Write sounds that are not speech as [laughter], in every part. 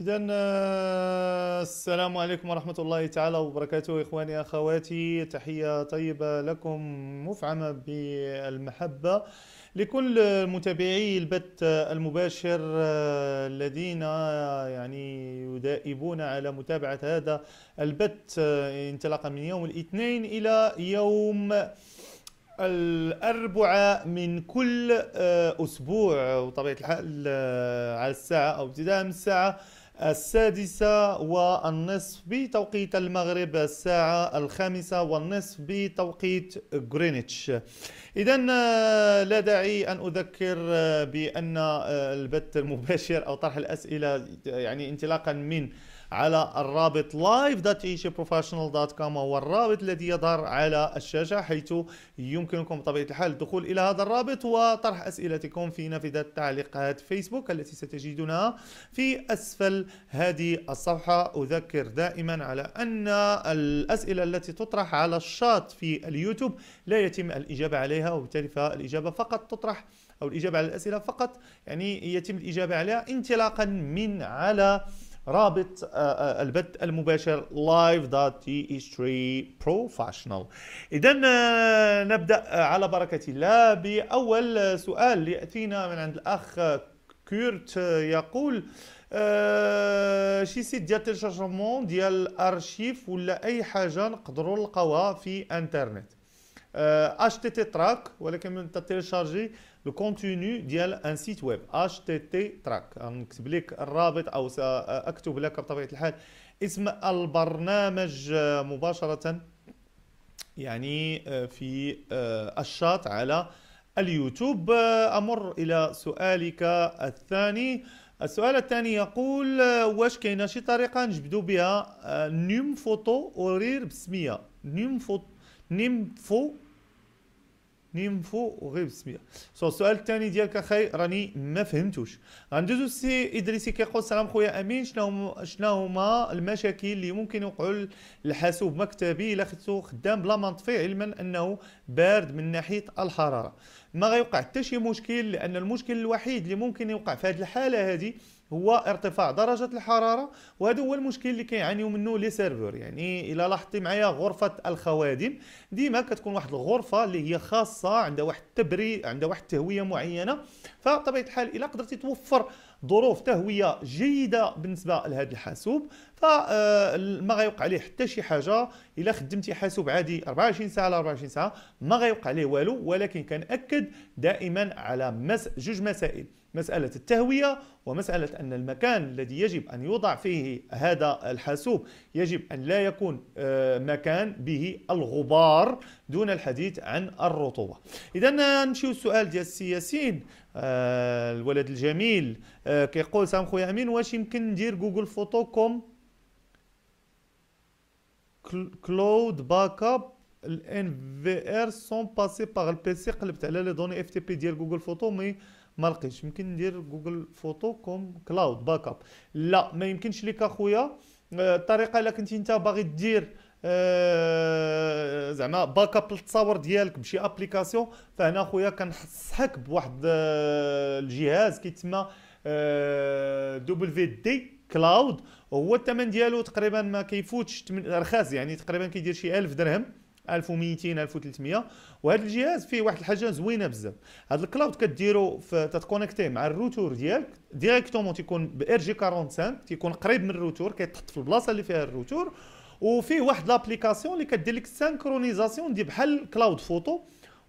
إذا آه، السلام عليكم ورحمة الله تعالى وبركاته إخواني أخواتي تحية طيبة لكم مفعمة بالمحبة لكل متابعي البث آه، المباشر آه، الذين يعني يدائبون على متابعة هذا البث انطلاقا من يوم الاثنين إلى يوم الأربعاء من كل أسبوع وطبيعة الحال على الساعة أو ابتداء من الساعة السادسة والنصف بتوقيت المغرب الساعة الخامسة والنصف بتوقيت غرينتش إذا آه، لا داعي أن أذكر آه، بأن آه، البث المباشر أو طرح الأسئلة يعني انطلاقا من على الرابط live.easyprofessional.com هو الرابط الذي يظهر على الشاشة حيث يمكنكم بطبيعة الحال الدخول إلى هذا الرابط وطرح أسئلتكم في نافذة تعليقات فيسبوك التي ستجدونها في أسفل هذه الصفحة أذكر دائما على أن الأسئلة التي تطرح على الشات في اليوتيوب لا يتم الإجابة عليها وبالتالي فالإجابة فقط تطرح أو الإجابة على الأسئلة فقط يعني يتم الإجابة عليها انطلاقا من على رابط آه، آه، البث المباشر livete اذا آه، نبدا على بركه الله باول سؤال ياتينا من عند الاخ كورت يقول شي سيت ديال تيليشارجمون ديال الارشيف ولا اي حاجه نقدروا نلقاوها في انترنت اش تي تي تراك ولكن من تيلشارجي لو كونتيني ديال ان سيت ويب اتش تي تي تراك نكتب لك الرابط او ساكتب لك بطبيعه الحال اسم البرنامج آه، مباشره يعني آه، في آه، الشاط على اليوتيوب امر الى سؤالك الثاني السؤال الثاني يقول واش كاينه شي طريقه نجبدو بها نيم فوتو اورير بسميه نيم فوتو نيم فو نيمفو وغير بسميه سو السؤال الثاني ديالك اخي راني ما فهمتوش غندوزو سي ادريسي كيقول السلام خويا امين شنو شنو هما المشاكل اللي ممكن يوقعوا الحاسوب مكتبي الا خدتو خدام بلا نطفي علما انه بارد من ناحيه الحراره ما غيوقع حتى شي مشكل لان المشكل الوحيد اللي ممكن يوقع في هذه الحاله هذه هو ارتفاع درجه الحراره وهذا هو المشكل اللي كيعانيو منه لي سيرفور يعني الا لاحظتي معايا غرفه الخوادم ديما كتكون واحد الغرفه اللي هي خاصه عندها واحد التبريد عندها واحد التهويه معينه فطبيعه الحال الا قدرتي توفر ظروف تهويه جيده بالنسبه لهذا الحاسوب فما آه، غيوقع عليه حتى شي حاجه الا خدمتي حاسوب عادي 24 ساعه على 24 ساعه ما غيوقع عليه والو ولكن كنأكد دائما على مس جوج مسائل مسألة التهوية ومسألة أن المكان الذي يجب أن يوضع فيه هذا الحاسوب يجب أن لا يكون آه، مكان به الغبار دون الحديث عن الرطوبة إذا نمشيو السؤال ديال ياسين آه، الولد الجميل آه، كيقول سام خويا أمين واش يمكن ندير جوجل فوتو كوم كلود باك اب الان في ار سون باسي باغ البيسي قلبت على لي دوني اف تي بي ديال جوجل فوتو مي ما لقيتش يمكن ندير جوجل فوتو كوم كلاود باك اب لا ما يمكنش ليك اخويا آه، الطريقه الا كنتي انت باغي دير آه، زعما باك اب التصاور ديالك بشي ابليكاسيون فهنا خويا كنصحك بواحد آه، الجهاز كيتسمى دبل في دي كلاود هو الثمن ديالو تقريبا ما كيفوتش رخاص يعني تقريبا كيدير شي 1000 درهم 1200 1300 وهذا الجهاز فيه واحد الحاجه زوينه بزاف هذا الكلاود كديرو تتكونيكتي مع الروتور ديالك ديريكتومون تيكون بار جي 45 تيكون قريب من الروتور كيتحط في البلاصه اللي فيها الروتور وفيه واحد لابليكاسيون اللي كدير لك سانكرونيزاسيون دي بحال كلاود فوتو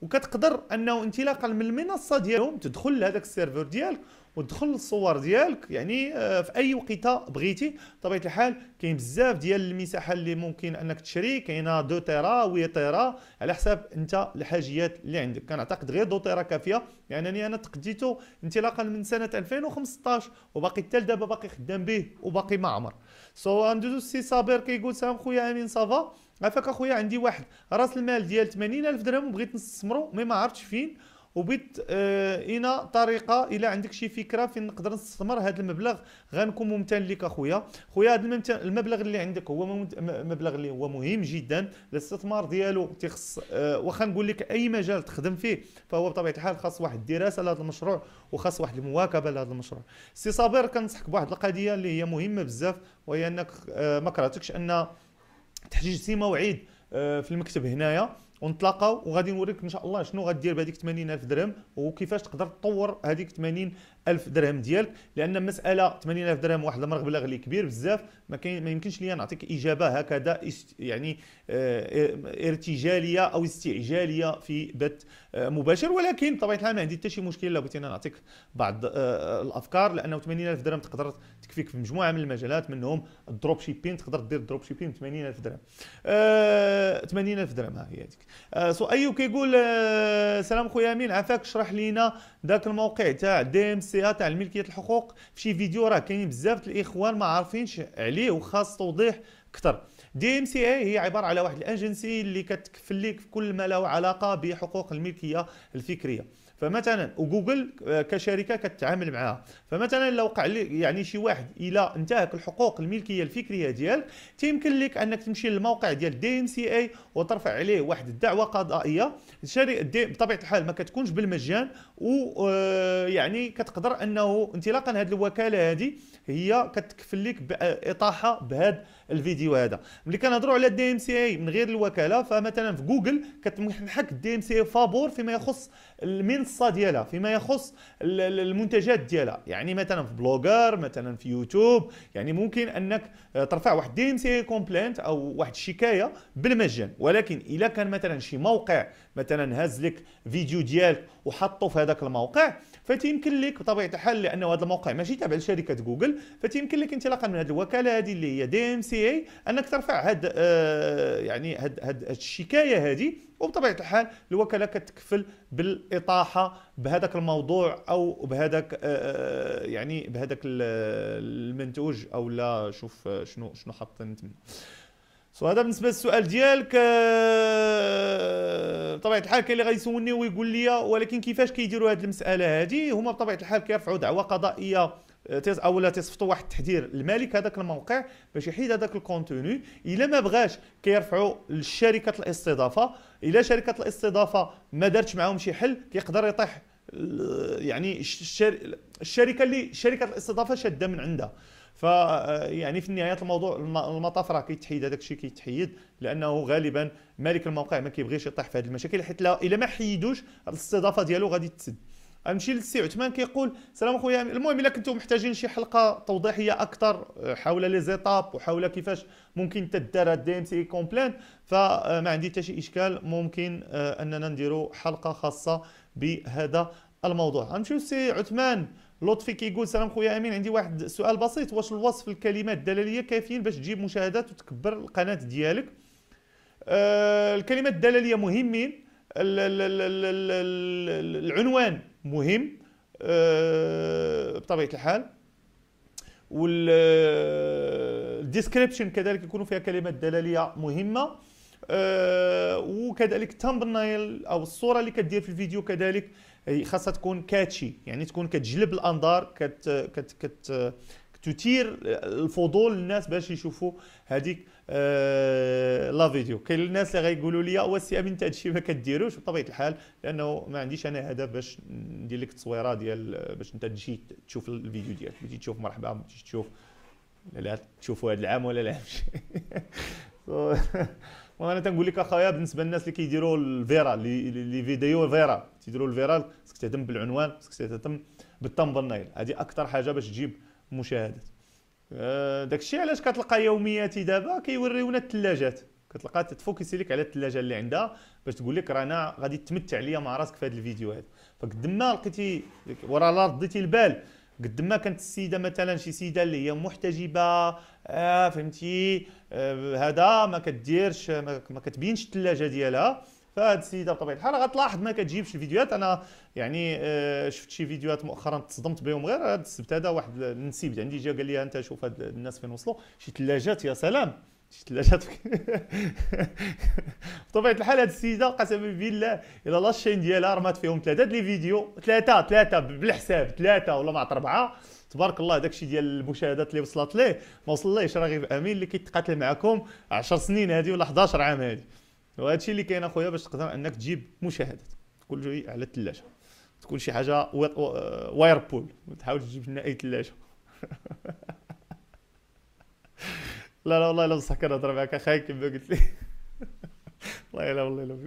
وكتقدر انه انطلاقا من المنصه ديالهم تدخل لهذاك السيرفر ديالك ودخل الصور ديالك يعني آه، في اي وقيته بغيتي بطبيعه الحال كاين بزاف ديال المساحه اللي ممكن انك تشري كاينه 2 تيرا و تيرا على حساب انت الحاجيات اللي عندك كنعتقد غير 2 تيرا كافيه لانني يعني انا تقديته انطلاقا من سنه 2015 وباقي حتى دابا باقي خدام به وباقي ما عمر سو so, ندوزو السي صابر كيقول سلام خويا امين صافا عافاك اخويا عندي واحد راس المال ديال 80000 درهم وبغيت نستثمرو مي ما عرفتش فين وبغيت آه، اينا طريقه الى عندك شي فكره فين نقدر نستثمر هذا المبلغ غنكون ممتن لك اخويا خويا هذا المبلغ اللي عندك هو مبلغ اللي هو مهم جدا الاستثمار ديالو تيخص اه واخا نقول لك اي مجال تخدم فيه فهو بطبيعه الحال خاص واحد الدراسه لهذا المشروع وخاص واحد المواكبه لهذا المشروع سي صابر كنصحك بواحد القضيه اللي هي مهمه بزاف وهي انك اه ما كرهتكش ان تحجز سي موعد آه، في المكتب هنايا ونتلاقاو وغادي نوريك ان شاء الله شنو غادير بهذيك 80000 درهم وكيفاش تقدر تطور هذيك 80 1000 درهم ديالك لان مساله 80000 درهم واحد المبلغ اللي كبير بزاف ما كاين ما يمكنش ليا نعطيك اجابه هكذا يعني آه، ارتجاليه او استعجاليه في بث آه، مباشر ولكن بطبيعه الحال ما عندي حتى شي مشكل لو بغيتي انا نعطيك بعض آه، الافكار لانه 80000 درهم تقدر تكفيك في مجموعه من المجالات منهم الدروب شيبين تقدر دير دروب شيبين ب 80000 درهم 80000 درهم ها هي هذيك ايو كيقول سلام خويا امين عافاك اشرح لينا ذاك الموقع تاع ديمس السي تاع الملكيه الحقوق في شي فيديو راه كاينين بزاف الاخوان ما عارفينش عليه وخاص توضيح اكثر دي ام سي اي هي عباره على واحد الاجنسي اللي كتكفل لك في كل ما له علاقه بحقوق الملكيه الفكريه فمثلا وجوجل آه، كشركه كتعامل معاها فمثلا لو وقع يعني شي واحد الى انتهك الحقوق الملكيه الفكريه ديالك تيمكن لك انك تمشي للموقع ديال دي ام سي اي وترفع عليه واحد الدعوه قضائيه بطبيعه الحال ما كتكونش بالمجان آه، يعني كتقدر انه انطلاقا هذه الوكاله هذه هي كتكفل لك باطاحه بهذا الفيديو هذا ملي كنهضروا على الدي ام سي اي من غير الوكاله فمثلا في جوجل كتمحك الدي ام سي اي فابور فيما يخص المنصه ديالها فيما يخص المنتجات ديالها يعني مثلا في بلوجر مثلا في يوتيوب يعني ممكن انك ترفع واحد دي ام سي اي كومبلينت او واحد الشكايه بالمجان ولكن الا كان مثلا شي موقع مثلا هاز لك فيديو ديالك وحطه في هذاك الموقع فتيمكن لك بطبيعه الحال لانه هذا الموقع ماشي تابع لشركه جوجل فتيمكن لك انطلاقا من هذه الوكاله هذه اللي هي دي ام سي اي انك ترفع هاد آه يعني هاد هاد الشكايه هذه وبطبيعه الحال الوكاله كتكفل بالاطاحه بهذاك الموضوع او بهذاك آه, آه، يعني بهذاك المنتوج او لا شوف آه، شنو شنو حاطين تما سو هذا بالنسبه للسؤال ديالك آه، بطبيعه الحال كاين اللي غيسولني ويقول لي ولكن كيفاش كيديروا هذه المساله هذه هما بطبيعه الحال كيرفعوا دعوه قضائيه آه، لا تيصفطوا واحد التحذير لمالك هذاك الموقع باش يحيد هذاك الكونتوني الا ما بغاش كيرفعوا لشركه الاستضافه الا شركه الاستضافه ما دارتش معاهم شي حل كيقدر يطيح آه، يعني الشركه اللي شركه الاستضافه شاده من عندها ف آه، يعني في نهايه الموضوع المطاف راه كيتحيد هذاك الشيء كيتحيد لانه غالبا مالك الموقع ما كيبغيش يطيح في هذه المشاكل حيت الا ما حيدوش الاستضافه ديالو غادي تسد نمشي للسي عثمان كيقول سلام خويا المهم الا كنتم محتاجين شي حلقه توضيحيه اكثر آه، حول لي زيتاب وحول كيفاش ممكن تدار هاد دي ام سي كومبلين فما آه، عندي حتى شي اشكال ممكن اننا نديروا حلقه خاصه بهذا الموضوع غنمشيو للسي عثمان لطفي كيقول سلام خويا امين عندي واحد سؤال بسيط واش الوصف الكلمات الدلاليه كافيين باش تجيب مشاهدات وتكبر القناه ديالك آه الكلمات الدلاليه مهمين العنوان مهم آه بطبيعه الحال والديسكريبشن آه، كذلك يكون فيها كلمات دلاليه مهمه آه وكذلك الثمبنايل او الصوره اللي كدير في الفيديو كذلك خاصها تكون كاتشي يعني تكون كتجلب الانظار كت كت كت كتثير الفضول للناس باش يشوفوا هذيك آه، لا فيديو كاين الناس اللي غيقولوا لي واسي امين انت هادشي ما كديروش بطبيعه الحال لانه ما عنديش انا هدف باش ندير لك التصويره ديال باش انت تجي تشوف الفيديو ديالك بغيتي تشوف مرحبا بغيتي تشوف لا تشوفوا هذا العام ولا العام [laughs] [laughs] وانا تنقول لك اخويا بالنسبه للناس اللي كيديروا الفيرا لي فيديو فيرا تيديروا الفيرال خصك تهتم بالعنوان خصك تهتم بالتمبرنايل هذه اكثر حاجه باش تجيب مشاهدات آه، داك الشيء علاش كتلقى يومياتي دابا كيوريونا الثلاجات كتلقى تفوكسي لك على الثلاجه اللي عندها باش تقول لك رانا غادي تمتع ليا مع راسك في هذا الفيديو هذا فقد ما لقيتي ورا لا رديتي البال قد ما كانت السيده مثلا شي سيده اللي هي محتجبه آه فهمتي آه، هذا ما كديرش ما كتبينش الثلاجه ديالها فهاد السيده بطبيعه الحال غتلاحظ ما كتجيبش الفيديوهات انا يعني آه، شفت شي فيديوهات مؤخرا تصدمت بهم غير هذا السبت هذا واحد النسيب عندي جا قال لي انت شوف هاد الناس فين وصلوا شي ثلاجات يا سلام شي ثلاجات [laughs] بطبيعه الحال هاد السيده قسما بالله الا لاشين ديالها رمات فيهم ثلاثه لي فيديو ثلاثه ثلاثه بالحساب ثلاثه ولا ما اربعه تبارك الله داك الشيء ديال المشاهدات اللي وصلت ليه ما وصلش راه غير امين اللي كيتقاتل معكم 10 سنين هذه ولا 11 عام هذه وهذا الشيء اللي كاين اخويا باش تقدر انك تجيب مشاهدات كل شيء على الثلاجه تكون شي حاجه واير بول ما تحاولش تجيب لنا اي ثلاجه [laughs] لا لا والله الا بصح كنهضر معاك اخاي كما قلت لي [laughs] والله لا والله لا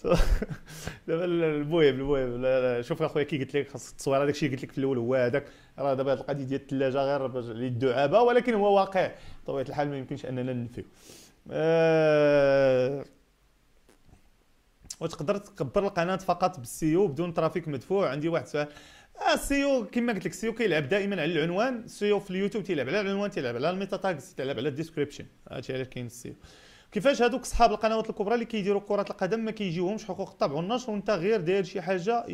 [laughs] دابا المهم المهم شوف اخويا كي قلت لك خاص التصوير هذاك الشيء قلت لك في الاول هو هذاك راه دابا هذه القضيه ديال الثلاجه غير للدعابه ولكن هو واقع بطبيعه الحال ما يمكنش اننا ننفيو أه... وتقدر تكبر القناه فقط بالسيو بدون ترافيك مدفوع عندي واحد السؤال آه، السيو كما قلت لك السيو كيلعب دائما على العنوان السيو في اليوتيوب تيلعب على العنوان تيلعب على الميتا تاكس تيلعب على الديسكريبشن هادشي علاش كاين السيو كيفاش هذوك صحاب القنوات الكبرى اللي كيديروا كره القدم ما كيجيوهمش حقوق الطبع والنشر وانت غير داير شي حاجه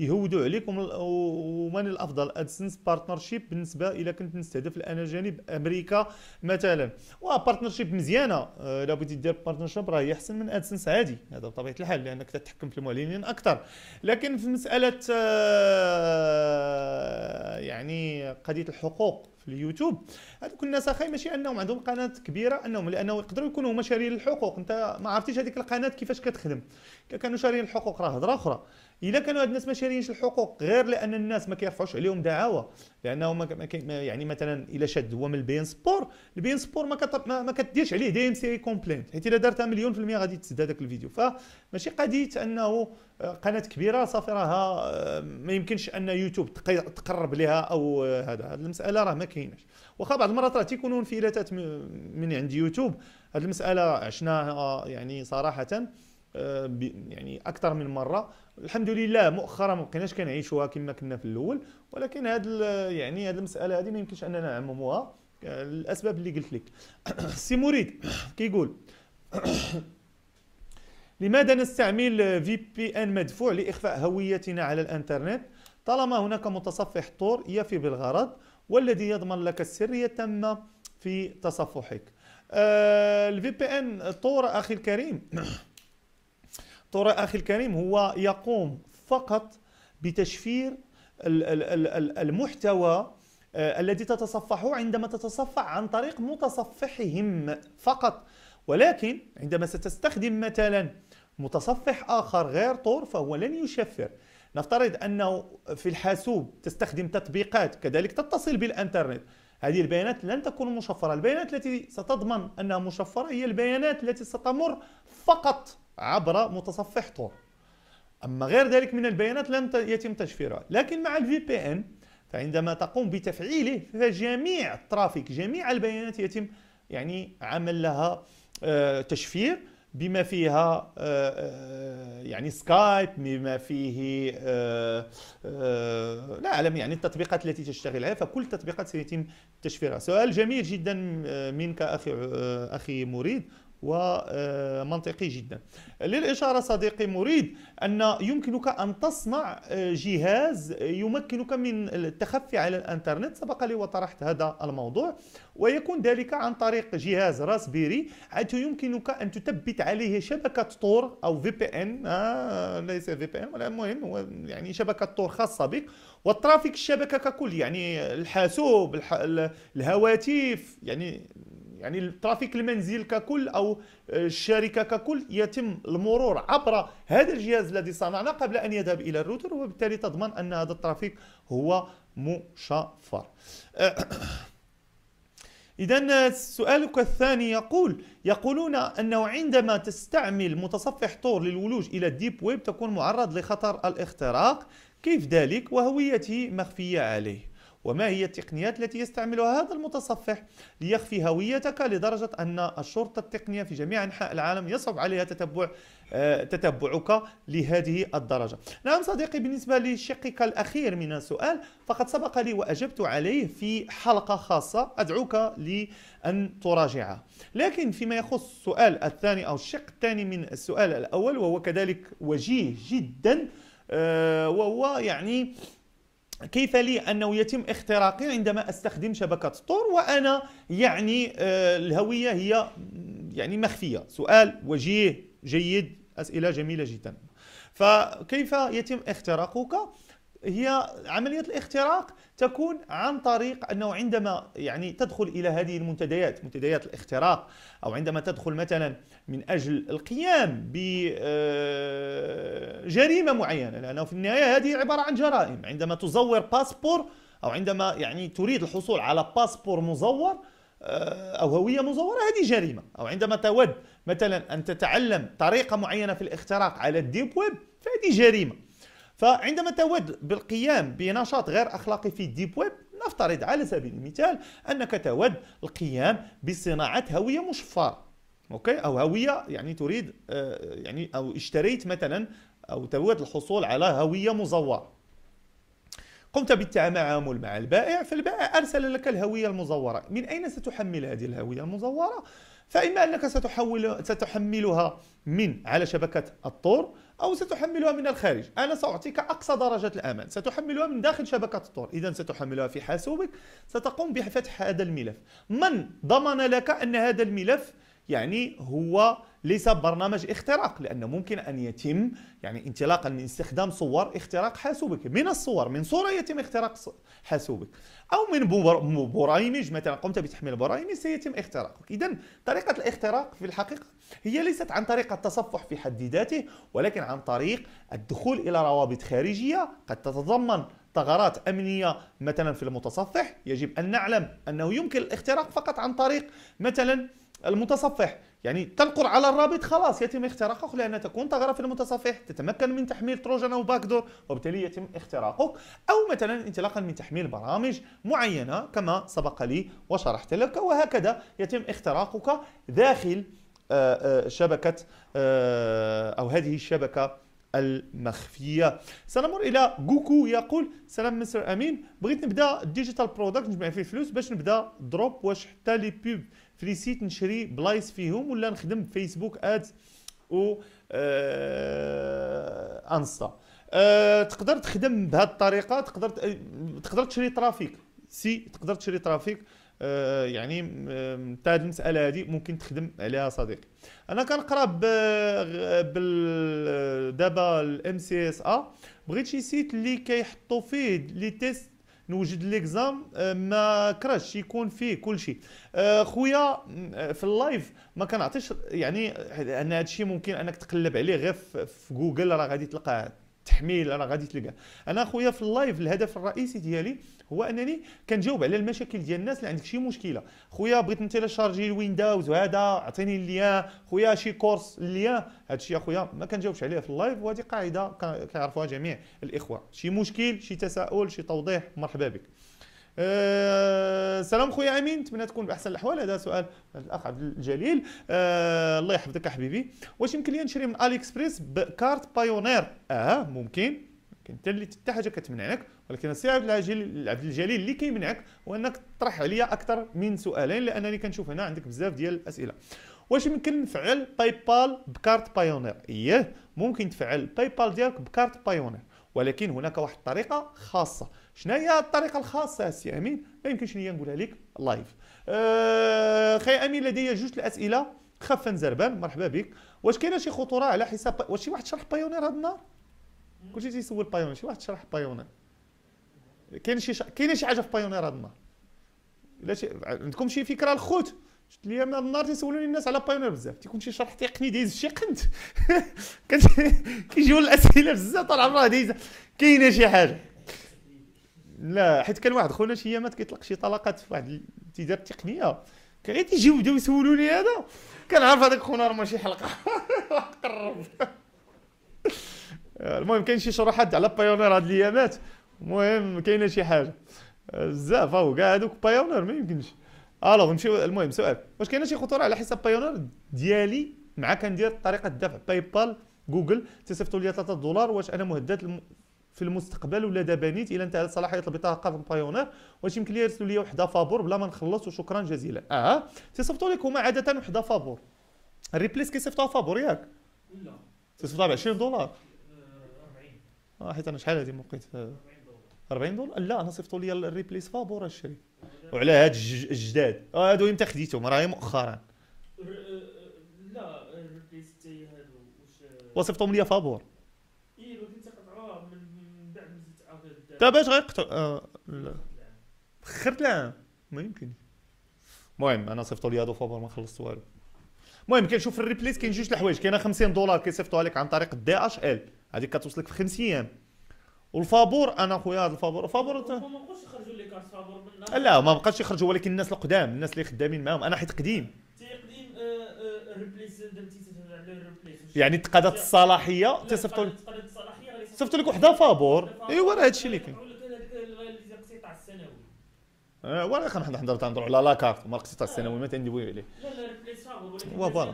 يهودوا عليكم ومن الافضل ادسنس بارتنرشيب بالنسبه الى كنت نستهدف الان جانب امريكا مثلا وبارتنرشيب مزيانه الا بغيتي دير بارتنرشيب راه هي احسن من ادسنس عادي هذا بطبيعه الحال لانك تتحكم في المعلنين اكثر لكن في مساله آه، يعني قضيه الحقوق في اليوتيوب هذوك الناس اخي ماشي انهم عندهم قناه كبيره انهم لانه يقدروا يكونوا هما شاريين الحقوق انت ما عرفتيش هذيك القناه كيفاش كتخدم كانوا شاريين الحقوق راه هضره اخرى الا كانوا هاد الناس ما شاريينش الحقوق غير لان الناس ما كيرفعوش عليهم دعاوى لانه ما يعني مثلا الا شاد هو من البين سبور البين سبور ما ما, ما كديرش عليه دي ام سي اي كومبلينت حيت الا دارتها مليون في المية غادي تسد هذاك الفيديو فماشي قضيه انه آه، قناه كبيره صافي راها آه، ما يمكنش ان يوتيوب تقرب لها او آه، هذا هذه المساله راه ما كايناش واخا بعض المرات راه تيكونوا انفلاتات من عند يوتيوب هذه المساله عشناها يعني صراحه آه، يعني اكثر من مره الحمد لله مؤخرا ما بقيناش كنعيشوها كما كنا في الاول ولكن هذا يعني هذه المساله هذه ما يمكنش اننا نعمموها الاسباب اللي قلت لك [coughs] سي مريد [coughs] كيقول [coughs] لماذا نستعمل في بي ان مدفوع لاخفاء هويتنا على الانترنت طالما هناك متصفح طور يفي بالغرض والذي يضمن لك السريه التامه في تصفحك الفي بي ان طور اخي الكريم ترى اخي الكريم هو يقوم فقط بتشفير المحتوى آه، الذي تتصفحه عندما تتصفح عن طريق متصفحهم فقط ولكن عندما ستستخدم مثلا متصفح آخر غير طور فهو لن يشفر نفترض أنه في الحاسوب تستخدم تطبيقات كذلك تتصل بالإنترنت هذه البيانات لن تكون مشفرة البيانات التي ستضمن أنها مشفرة هي البيانات التي ستمر فقط عبر متصفح تور أما غير ذلك من البيانات لن يتم تشفيرها لكن مع الفي بي ان فعندما تقوم بتفعيله فجميع الترافيك جميع البيانات يتم يعني عمل لها آه، تشفير بما فيها آه، آه، يعني سكايب بما فيه لا اعلم يعني التطبيقات التي تشتغل عليها فكل التطبيقات سيتم تشفيرها سؤال جميل جدا منك اخي اخي مريد ومنطقي جدا للإشارة صديقي مريد أن يمكنك أن تصنع جهاز يمكنك من التخفي على الانترنت سبق لي وطرحت هذا الموضوع ويكون ذلك عن طريق جهاز راسبيري حيث يمكنك أن تثبت عليه شبكة طور أو في بي ان ليس في بي ان المهم هو يعني شبكة طور خاصة بك والترافيك الشبكة ككل يعني الحاسوب الهواتف يعني يعني الترافيك المنزل ككل او آه، الشركه ككل يتم المرور عبر هذا الجهاز الذي صنعناه قبل ان يذهب الى الروتر وبالتالي تضمن ان هذا الترافيك هو مشفر آه، إذا سؤالك الثاني يقول يقولون أنه عندما تستعمل متصفح طور للولوج إلى الديب ويب تكون معرض لخطر الاختراق كيف ذلك وهويته مخفية عليه وما هي التقنيات التي يستعملها هذا المتصفح ليخفي هويتك لدرجة أن الشرطة التقنية في جميع أنحاء العالم يصعب عليها تتبع آه، تتبعك لهذه الدرجة نعم صديقي بالنسبة لشقك الأخير من السؤال فقد سبق لي وأجبت عليه في حلقة خاصة أدعوك لأن تراجعها لكن فيما يخص السؤال الثاني أو الشق الثاني من السؤال الأول وهو كذلك وجيه جدا آه، وهو يعني كيف لي انه يتم اختراقي عندما استخدم شبكه تور وانا يعني آه، الهويه هي يعني مخفيه سؤال وجيه جيد اسئله جميله جدا فكيف يتم اختراقك هي عمليه الاختراق تكون عن طريق انه عندما يعني تدخل الى هذه المنتديات منتديات الاختراق او عندما تدخل مثلا من اجل القيام بجريمه آه، معينه لانه في النهايه هذه عباره عن جرائم عندما تزور باسبور او عندما يعني تريد الحصول على باسبور مزور آه، او هويه مزوره هذه جريمه او عندما تود مثلا ان تتعلم طريقه معينه في الاختراق على الديب ويب فهذه جريمه فعندما تود بالقيام بنشاط غير أخلاقي في الديب ويب نفترض على سبيل المثال أنك تود القيام بصناعة هوية مشفرة اوكي او هويه يعني تريد آه، يعني او اشتريت مثلا او تود الحصول على هويه مزوره قمت بالتعامل مع البائع فالبائع ارسل لك الهويه المزوره من اين ستحمل هذه الهويه المزوره فاما انك ستحول ستحملها من على شبكه الطور أو ستحملها من الخارج أنا سأعطيك أقصى درجة الأمان ستحملها من داخل شبكة الطور إذا ستحملها في حاسوبك ستقوم بفتح هذا الملف من ضمن لك أن هذا الملف يعني هو ليس برنامج اختراق لأنه ممكن أن يتم يعني انطلاقا من استخدام صور اختراق حاسوبك من الصور من صورة يتم اختراق حاسوبك أو من برامج مثلا قمت بتحميل برامج سيتم اختراقك إذا طريقة الاختراق في الحقيقة هي ليست عن طريق التصفح في حد ذاته ولكن عن طريق الدخول إلى روابط خارجية قد تتضمن ثغرات امنيه مثلا في المتصفح يجب ان نعلم انه يمكن الاختراق فقط عن طريق مثلا المتصفح يعني تنقر على الرابط خلاص يتم اختراقك لأن تكون ثغرة في المتصفح تتمكن من تحميل تروجان أو باكدور وبالتالي يتم اختراقك أو مثلا انطلاقا من تحميل برامج معينة كما سبق لي وشرحت لك وهكذا يتم اختراقك داخل آه، آه، شبكة آه، أو هذه الشبكة المخفية سنمر إلى جوكو يقول سلام مستر أمين بغيت نبدأ ديجيتال برودكت نجمع فيه فلوس باش نبدأ دروب واش حتى لي بيب لي سيت نشري بلايص فيهم ولا نخدم فيسبوك ادز و آه انستا آه تقدر تخدم بهذه الطريقه تقدر آه، تقدر تشري ترافيك سي تقدر تشري ترافيك آه يعني حتى آه، المساله هذه ممكن تخدم عليها صديقي انا كنقرا آه، بال دابا الام سي اس ا بغيت شي سيت اللي كيحطوا فيه لي تيست نوجد ليكزام آه، ما كراش يكون فيه كل شيء آه، خويا آه، في اللايف ما كنعطيش يعني ان هذا الشيء ممكن انك تقلب عليه غير في جوجل راه غادي تلقاه التحميل راه غادي تلقى انا اخويا في اللايف الهدف الرئيسي ديالي هو انني كنجاوب على المشاكل ديال الناس اللي عندك شي مشكله خويا بغيت انت شارجي الويندوز وهذا عطيني ليان خويا شي كورس هذا الشيء اخويا ما كنجاوبش عليه في اللايف وهذه قاعده كيعرفوها جميع الاخوه شي مشكل شي تساؤل شي توضيح مرحبا بك آه، سلام خويا امين نتمنى تكون باحسن الاحوال هذا سؤال الاخ عبد الجليل أه الله يحفظك حبيبي واش يمكن لي نشري من الي اكسبريس بكارت بايونير اه ممكن انت اللي حتى حاجه كتمنعك ولكن السي عبد الجليل عبد الجليل اللي كيمنعك هو انك تطرح عليا اكثر من سؤالين لانني كنشوف هنا عندك بزاف ديال الاسئله واش يمكن نفعل باي بال بكارت بايونير اييه ممكن تفعل باي بال ديالك بكارت بايونير ولكن هناك واحد الطريقه خاصه شنو هي الطريقه الخاصه سي امين ما يمكنش ليا نقولها لك لايف أه خي امين لدي جوج الاسئله خفا زربان مرحبا بك واش كاينه شي خطوره على حساب واش شي واحد شرح بايونير هذا النهار كلشي تيسول بايونير شي واحد شرح بايونير كاين شي ش... كاينه شي حاجه في بايونير هذا النهار الا شي عندكم شي فكره الخوت شفت لي من النهار تيسولوني الناس على بايونير بزاف تيكون شي شرح تقني دايز شي قند [laughs] كيجيو الاسئله بزاف طال عمرها دايزه كاينه شي حاجه لا حيت كان واحد خونا شي يامات كيطلق شي طلقات في واحد تيدار التقنيه كان غير تيجيو بداو يسولوني هذا كنعرف هذاك خونا راه ماشي حلقه [laughs] قرب آه، المهم كاين شي شروحات على بايونير هاد الايامات المهم كاينه شي حاجه آه، بزاف هاو كاع هادوك بايونير ما يمكنش الوغ آه، نمشيو المهم سؤال واش كاينه شي خطوره على حساب بايونير ديالي مع كندير طريقه الدفع باي بال جوجل تيصيفطوا لي 3 دولار واش انا مهدد في المستقبل ولا دابا نيت الى انتهت صلاحيه البطاقه في بايونير واش يمكن لي يرسلوا لي وحده فابور بلا ما نخلص وشكرا جزيلا اه تيصيفطوا لك هما عاده وحده فابور الريبليس كيصيفطوها فابور ياك لا تيصيفطوها ب 20 دولار 40 أه،, اه حيت انا شحال هذه موقيت آه. 40 دولار لا انا صيفطوا لي الريبليس فابور الشري وعلى هاد الجداد آه، هادو امتى خديتهم راهي مؤخرا لا الريبليس تاعي هادو واش وصيفطهم لي فابور اي ولكن تقطعوها من بعد مزيت عاود تا باش غيقطع آه لا تاخرت العام ما يمكن المهم انا صيفطوا لي هادو فابور ما خلصت والو المهم كنشوف الريبليس كاين جوج الحوايج كاينه 50 دولار كيصيفطوها لك عن طريق الدي اش ال هذيك كتوصلك في خمس ايام والفابور انا خويا هذا الفابور الفابور ما بقوش يخرجوا لي كارت فابور من لا ما بقاش يخرجوا ولكن الناس القدام الناس اللي خدامين معاهم انا حيت قديم آه، آه، يعني تقادت الصلاحيه تصيفطوا لك تصيفطوا لك وحده فابور ايوا راه هادشي اللي كاين أه، ولا حنا حضرت نهضروا على لاكارت ما القسيطه السنوي ما تندويو عليه لا فوالا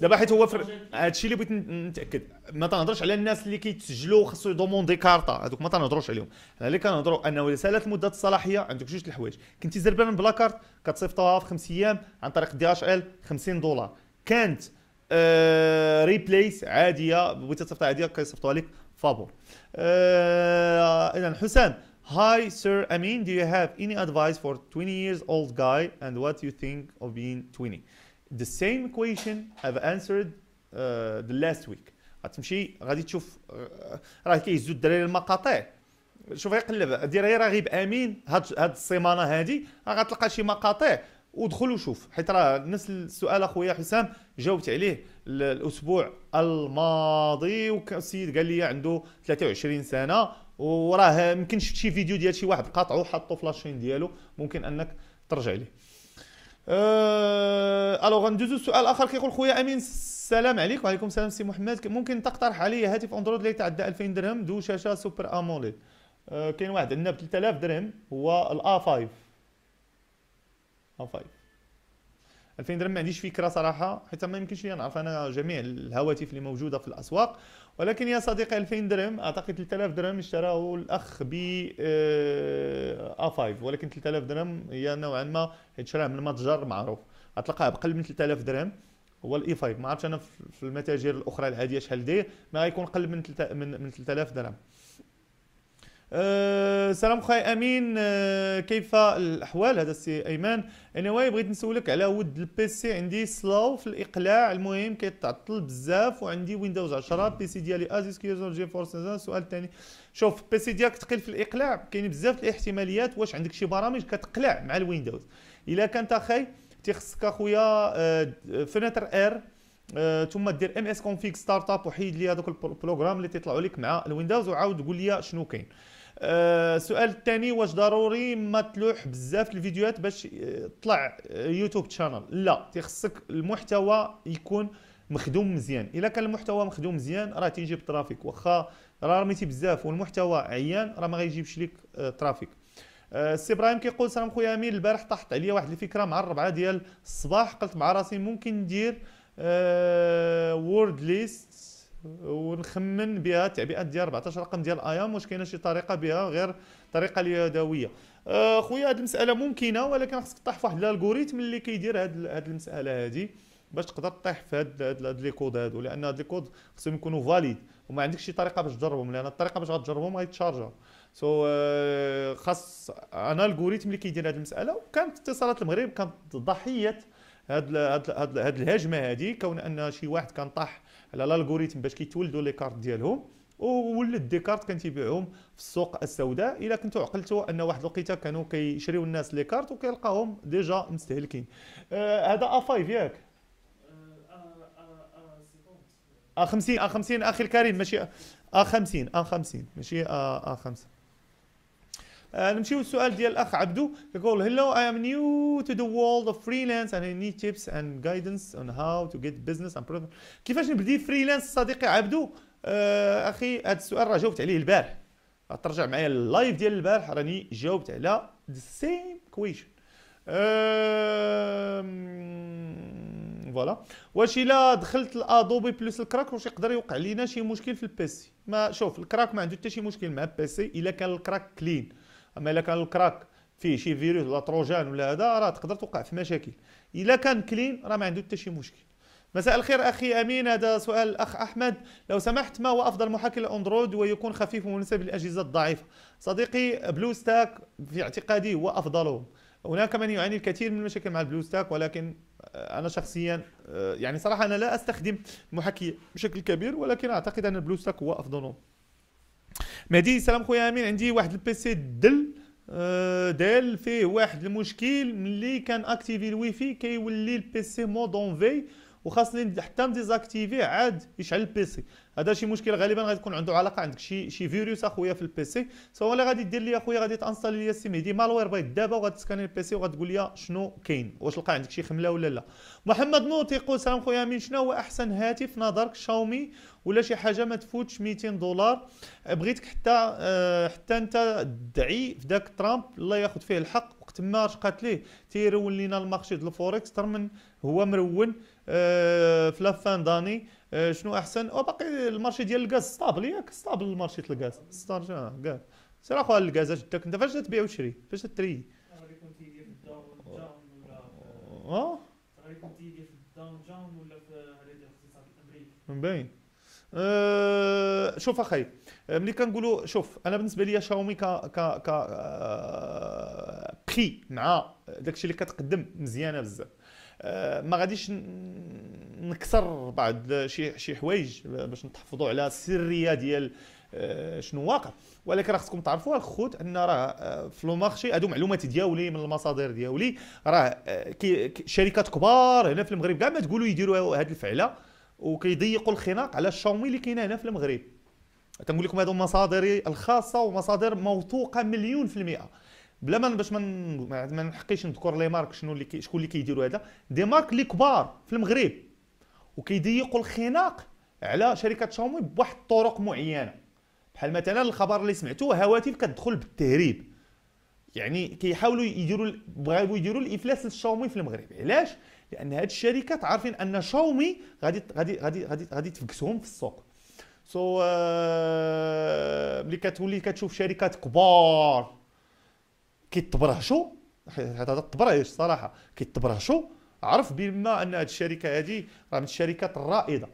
دابا حيت هو هادشي اللي بغيت نتاكد ما تنهضرش على الناس اللي كيتسجلوا خاصو يدوموندي كارطا هذوك ما تنهضروش عليهم حنا اللي كنهضروا انه الا سالت مده الصلاحيه عندك جوج الحوايج كنتي زربان بلا كارت كتصيفطوها في خمس ايام عن طريق دي اش ال 50 دولار كانت ريبليس أه، عاديه بغيتي تصيفطها عاديه كيصيفطوها لك فابور أه، اذا حسام Hi, Sir mean, do you have any advice for 20 years old guy and what you think of being 20? The same equation I've answered uh, the last week. غتمشي غادي تشوف آه، راه كيهزوا الدراري المقاطع شوف يقلب دير غير راغب امين هاد هاد السيمانه هادي راه غتلقى شي مقاطع ودخل وشوف حيت راه نفس السؤال اخويا حسام جاوبت عليه الاسبوع الماضي والسيد قال لي عنده 23 سنه وراه يمكن شفت شي فيديو ديال شي واحد قاطعو حطو في لاشين ديالو ممكن انك ترجع ليه أه... الوغ غندوزو سؤال اخر كيقول خويا امين السلام عليك وعليكم السلام سي محمد ممكن تقترح عليا هاتف اندرويد اللي يتعدى 2000 درهم ذو شاشه سوبر اموليد أه كاين واحد عندنا ب 3000 درهم هو الا 5 ا 5 2000 درهم ما عنديش فكره صراحه حيت ما يمكنش لي نعرف انا جميع الهواتف اللي موجوده في الاسواق ولكن يا صديقي 2000 درهم اعتقد 3000 درهم اشتراه الاخ ب آه، ا 5 ولكن 3000 درهم هي نوعا ما حيت شراه من متجر معروف غتلقاه بقل من 3000 درهم هو الاي 5 ما عرفتش انا في المتاجر الاخرى العاديه شحال داير ما غيكون قل من من 3000 درهم السلام أه، سلام خويا امين أه كيف الاحوال هذا السي ايمن انا واي بغيت نسولك على ود البيسي عندي سلو في الاقلاع المهم كيتعطل بزاف وعندي ويندوز 10 بيسي ديالي ازيس كيوزون جي فورس السؤال الثاني شوف البيسي ديالك ثقيل في الاقلاع كاين بزاف الاحتماليات واش عندك شي برامج كتقلع مع الويندوز الا كانت اخي تيخصك اخويا فنتر أه، اير آه، ثم دير ام اس كونفيغ ستارت اب وحيد لي هذوك البروغرام اللي تيطلعوا لك مع الويندوز وعاود قول لي شنو كاين السؤال آه، الثاني واش ضروري ما تلوح بزاف الفيديوهات باش آه، تطلع يوتيوب تشانل لا تيخصك المحتوى يكون مخدوم مزيان الا كان المحتوى مخدوم مزيان راه تيجيب ترافيك واخا راه رميتي بزاف والمحتوى عيان راه ما غيجيبش لك ترافيك السي ابراهيم كيقول سلام خويا امين البارح طاحت عليا واحد الفكره مع الربعه ديال الصباح قلت مع راسي ممكن ندير وورد آه، ليست ونخمن بها التعبئات ديال 14 رقم ديال ايام واش كاينه شي طريقه بها غير طريقه اليدويه آه، خويا هذه المساله ممكنه ولكن خصك تطيح فواحد الالغوريثم اللي كيدير هذه المساله هذه باش تقدر تطيح في هاد هاد لي كود هادو لان هاد لي كود خصهم يكونوا فاليد وما عندكش شي طريقه باش تجربهم لان الطريقه باش غتجربهم غيتشارجا سو so, آه، خاص انا الكوريتم اللي كيدير هاد المساله وكانت اتصالات المغرب كانت ضحيه هاد هاد هاد الهجمه هذه كون ان شي واحد كان طاح على الالغوريثم باش كيتولدوا لي كارت ديالهم وولد دي كارت كان تيبيعهم في السوق السوداء الا كنتو عقلتوا ان واحد الوقيته كانوا كيشريو الناس لي كارت وكيلقاهم ديجا مستهلكين آه هذا ا 5 ياك ا 50 ا 50 اخي الكريم ماشي ا 50 ا 50 ماشي ا آه، 5 آه، نمشيو للسؤال ديال الاخ عبدو يقول هلو اي ام نيو تو ذا وورلد اوف فريلانس اند نيد تيبس اند جايدنس اون هاو تو جيت بزنس اند كيفاش نبدي فريلانس صديقي عبدو آه اخي هذا السؤال راه جاوبت عليه البارح ترجع معايا اللايف ديال البارح راني جاوبت على ذا سيم كويشن فوالا واش الا دخلت الادوبي بلس الكراك واش يقدر يوقع لينا شي مشكل في البيسي ما شوف الكراك ما عنده حتى شي مشكل مع البيسي الا كان الكراك كلين اما الا كان الكراك فيه شي فيروس ولا تروجان ولا هذا راه تقدر توقع في مشاكل الا كان كلين راه ما عنده حتى شي مشكل مساء الخير اخي امين هذا سؤال الاخ احمد لو سمحت ما هو افضل محاكي للاندرويد ويكون خفيف ومناسب للاجهزه الضعيفه صديقي بلو ستاك في اعتقادي هو افضلهم هناك من يعاني الكثير من المشاكل مع البلو ستاك ولكن آه، انا شخصيا آه، يعني صراحه انا لا استخدم محاكي بشكل كبير ولكن اعتقد ان البلو ستاك هو افضلهم مهدي سلام خويا امين عندي واحد البيسي دل آه، دل فيه واحد المشكل ملي كان اكتيفي الواي فاي كيولي البيسي مود اون في وخاصني حتى مديزاكتيفيه عاد يشعل البيسي هذا شي مشكل غالبا غادي تكون عنده علاقه عندك شي شي فيروس اخويا في البيسي سواء اللي غادي دير لي اخويا غادي تانستالي لي السيم هيدي مالوير بايت دابا وغادي تسكاني البيسي وغتقول لي شنو كاين واش لقى عندك شي خمله ولا لا محمد نوط يقول سلام خويا امين شنو هو احسن هاتف نظرك شاومي ولا شي حاجه ما تفوتش 200 دولار بغيتك حتى آه، حتى انت تدعي في داك ترامب الله ياخذ فيه الحق وقت ما رشقات ليه تيرون لينا المارشي ديال الفوركس ترمن هو مرون آه، في لافان داني آه، شنو احسن باقي المارشي ديال الغاز ستابل ياك ستابل المارشي ديال الغاز ستار كاع سير اخويا الغاز جدك انت فاش تبيع وتشري فاش تري اه باين أه شوف اخي ملي كنقولوا شوف انا بالنسبه لي شاومي ك ك ك بري مع داكشي اللي كتقدم مزيانه بزاف آه، ما غاديش نكسر بعض شي شي حوايج باش نتحفظوا على السريه ديال آه، شنو واقع ولكن راه خصكم تعرفوا الخوت ان راه آه، في لو مارشي هادو معلومات دياولي من المصادر دياولي راه شركات كبار هنا في المغرب كاع ما تقولوا يديروا هاد الفعله وكيضيقوا الخناق على الشاومي اللي كاينه هنا في المغرب تنقول لكم هادو مصادري الخاصه ومصادر موثوقه مليون في المئه بلا ما باش ما ما نحقيش نذكر لي مارك شنو اللي شكون اللي كيديروا هذا دي مارك اللي كبار في المغرب وكيضيقوا الخناق على شركه شاومي بواحد الطرق معينه بحال مثلا الخبر اللي سمعته هواتف كتدخل بالتهريب يعني كيحاولوا يديروا بغاو يديروا الافلاس للشاومي في المغرب علاش لان هاد الشركات عارفين ان شاومي غادي غادي غادي غادي, غادي تفكسهم في السوق سو so, آه، ملي كتولي كتشوف شركات كبار كيتبرهشوا هذا التبرهش الصراحه كيتبرهشوا عرف بما ان هذه الشركه هذه راه من الشركات الرائده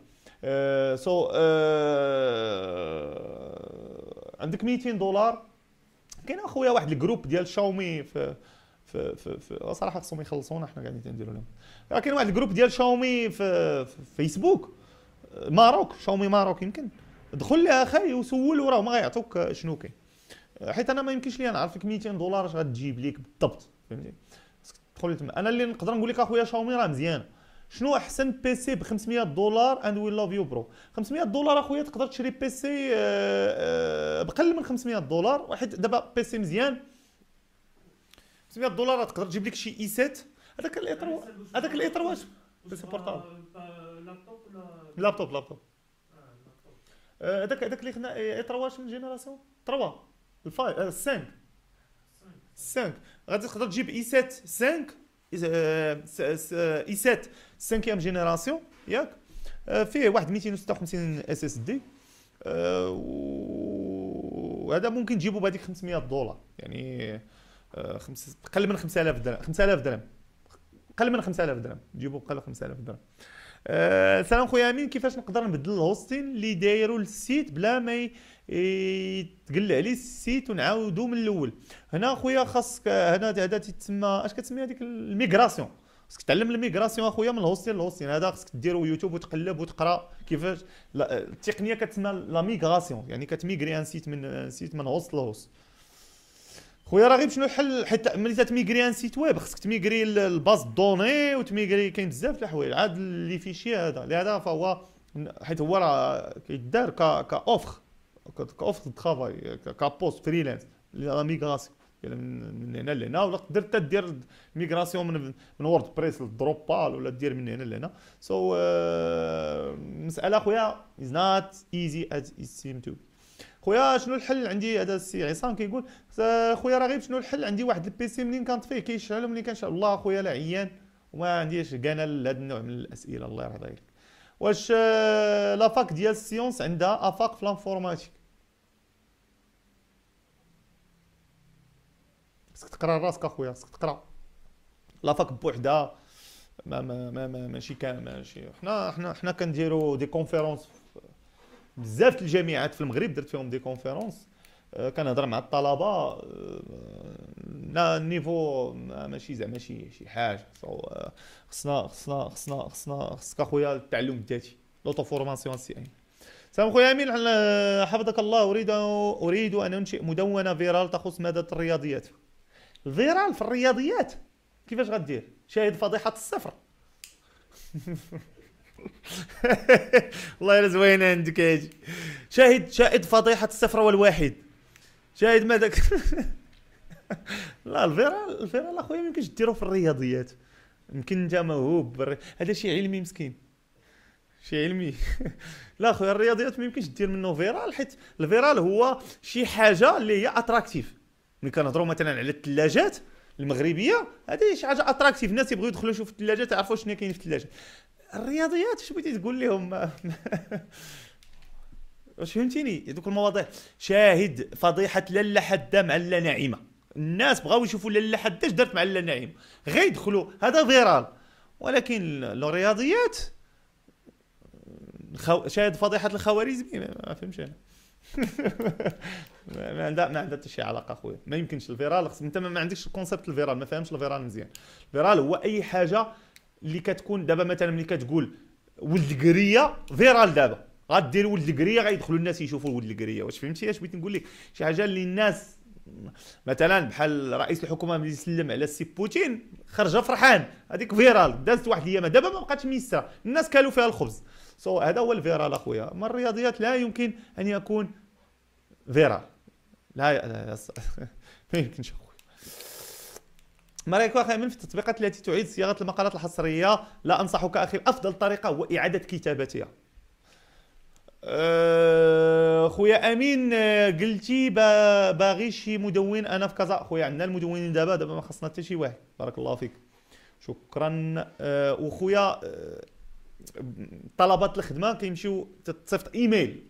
أه سو أه عندك 200 دولار كاين اخويا واحد الجروب ديال شاومي في في في, في صراحه خصهم يخلصونا حنا قاعدين تنديروا لهم كاين واحد الجروب ديال شاومي في, في فيسبوك ماروك شاومي ماروك يمكن دخل لها خاي وسول وراه ما غيعطوك شنو كاين حيت انا ما يمكنش لي نعرفك 200 دولار اش غتجيب ليك بالضبط فهمتي تدخل لي تما انا اللي نقدر نقول لك اخويا شاومي راه مزيانه شنو احسن بيسي ب 500 دولار اند وي لاف يو برو 500 دولار اخويا تقدر تشري بيسي آه، آه، بقل من 500 دولار واحد دابا بيسي مزيان 500 دولار تقدر تجيب لك شي اي e 7 هذاك الاطر هذاك الاطر واش سي بورتابل لابتوب لابتوب لابتوب هذاك هذاك اللي خدنا اي 3 واش من جينيراسيون 3 5 5 آه، غادي تقدر تجيب اي 7 5 آه، آه، اي 7 5 جينيراسيون ياك فيه واحد 256 اس اس دي وهذا ممكن تجيبو بهذيك 500 دولار يعني خمس قل من 5000 درهم 5000 درهم قل من 5000 درهم تجيبو من 5000 درهم أه سلام خويا امين كيفاش نقدر نبدل الهوستين اللي دايروا للسيت بلا ما يتقلع عليه السيت ونعاودو من الاول هنا خويا خاصك هنا هذا تيتسمى اش كتسمي هذيك الميغراسيون خاصك تعلم الميغراسيون اخويا من الهوستين للهوستيل هذا خاصك ديرو يوتيوب وتقلب وتقرا كيفاش التقنيه كتسمى لا ميغراسيون يعني كتميغري ان سيت من سيت من هوست لهوست خويا راه غير شنو الحل حيت ملي تميغري ان سيت ويب خصك تميغري الباز دوني وتميغري كاين بزاف الحوايج عاد لي فيشي هذا لهذا فهو حيت هو راه كيدار كا اوفر كا اوفر ترافاي كابوست فريلانس لا ميغراسيون يعني من هنا لهنا ولا تقدر حتى دير ميغراسيون من من وورد بريس للدروب بال ولا دير من هنا لهنا سو so, المساله آه، uh, خويا از نات ايزي از سيم تو خويا شنو الحل عندي هذا السي عصام كيقول خويا راه غير شنو الحل عندي واحد البيسي منين كانت فيه كيشعل ومنين كنشعل والله خويا لا عيان وما عنديش كانا لهذا النوع من الاسئله الله يرضي عليك واش آه، لافاك ديال السيونس عندها افاق في لانفورماتيك خصك تقرا راسك اخويا خصك تقرا لافاك بوحدها ما ما ما, ما ماشي كان ماشي حنا حنا حنا كنديروا دي كونفيرونس بزاف الجامعات في المغرب درت فيهم دي كونفيرونس آه، كنهضر مع الطلبه لا آه، النيفو آه، ماشي زعما شي شي حاجه خصنا خصنا خصنا خصنا خصك اخويا التعلم الذاتي لوطو فورماسيون سي ان سلام خويا امين حفظك الله اريد اريد ان انشئ مدونه فيرال تخص ماده الرياضيات فيرال في الرياضيات كيفاش غدير شاهد فضيحه الصفر [laughs] الله يلا زوينه عندك شاهد شاهد فضيحه الصفر والواحد شاهد ما داك [laughs] لا الفيرال الفيرال اخويا ما يمكنش ديرو في الرياضيات يمكن انت موهوب بالري... هذا شي علمي مسكين شي علمي [laughs] لا خويا الرياضيات ما يمكنش دير منه فيرال حيت الفيرال هو شي حاجه اللي هي اتراكتيف ملي كنهضروا مثلا على الثلاجات المغربيه هذه شي حاجه اتراكتيف الناس يبغيو يدخلوا يشوفوا الثلاجات يعرفوا شنو كاين في الثلاجه الرياضيات اش بغيتي تقول لهم [laughs] واش فهمتيني دوك المواضيع شاهد فضيحه لاله حاده مع لاله ناعمه الناس بغاو يشوفوا لاله حاده اش دارت مع لاله ناعمه غير يدخلوا هذا فيرال ولكن الرياضيات خو... شاهد فضيحه الخوارزمي ما فهمش انا [laughs] ما عندها ما عندها حتى شي علاقه خويا ما يمكنش الفيرال خص انت ما عندكش الكونسيبت الفيرال ما فاهمش الفيرال مزيان الفيرال هو اي حاجه اللي كتكون دابا مثلا ملي كتقول ولد قريه فيرال دابا غادير ولد القريه غيدخلوا الناس يشوفوا ولد القريه واش فهمتي اش بغيت نقول لك شي حاجه اللي الناس مثلا بحال رئيس الحكومه ملي سلم على السي بوتين خرج فرحان هذيك فيرال دازت واحد الايام دابا ما بقاتش ميسره الناس كالوا فيها الخبز سو so, هذا هو الفيرال اخويا ما الرياضيات لا يمكن ان يكون فيرال لا ي... [laughs] ما يمكنش اخويا رايك اخي من في التطبيقات التي تعيد صياغه المقالات الحصريه لا انصحك اخي افضل طريقه هو اعاده كتابتها آه، خويا امين آه، قلتي باغي شي مدون انا في كازا خويا عندنا المدونين دابا دابا ما خصنا حتى شي واحد بارك الله فيك شكرا آه، وخويا طلبات الخدمه كيمشيو تصيفط ايميل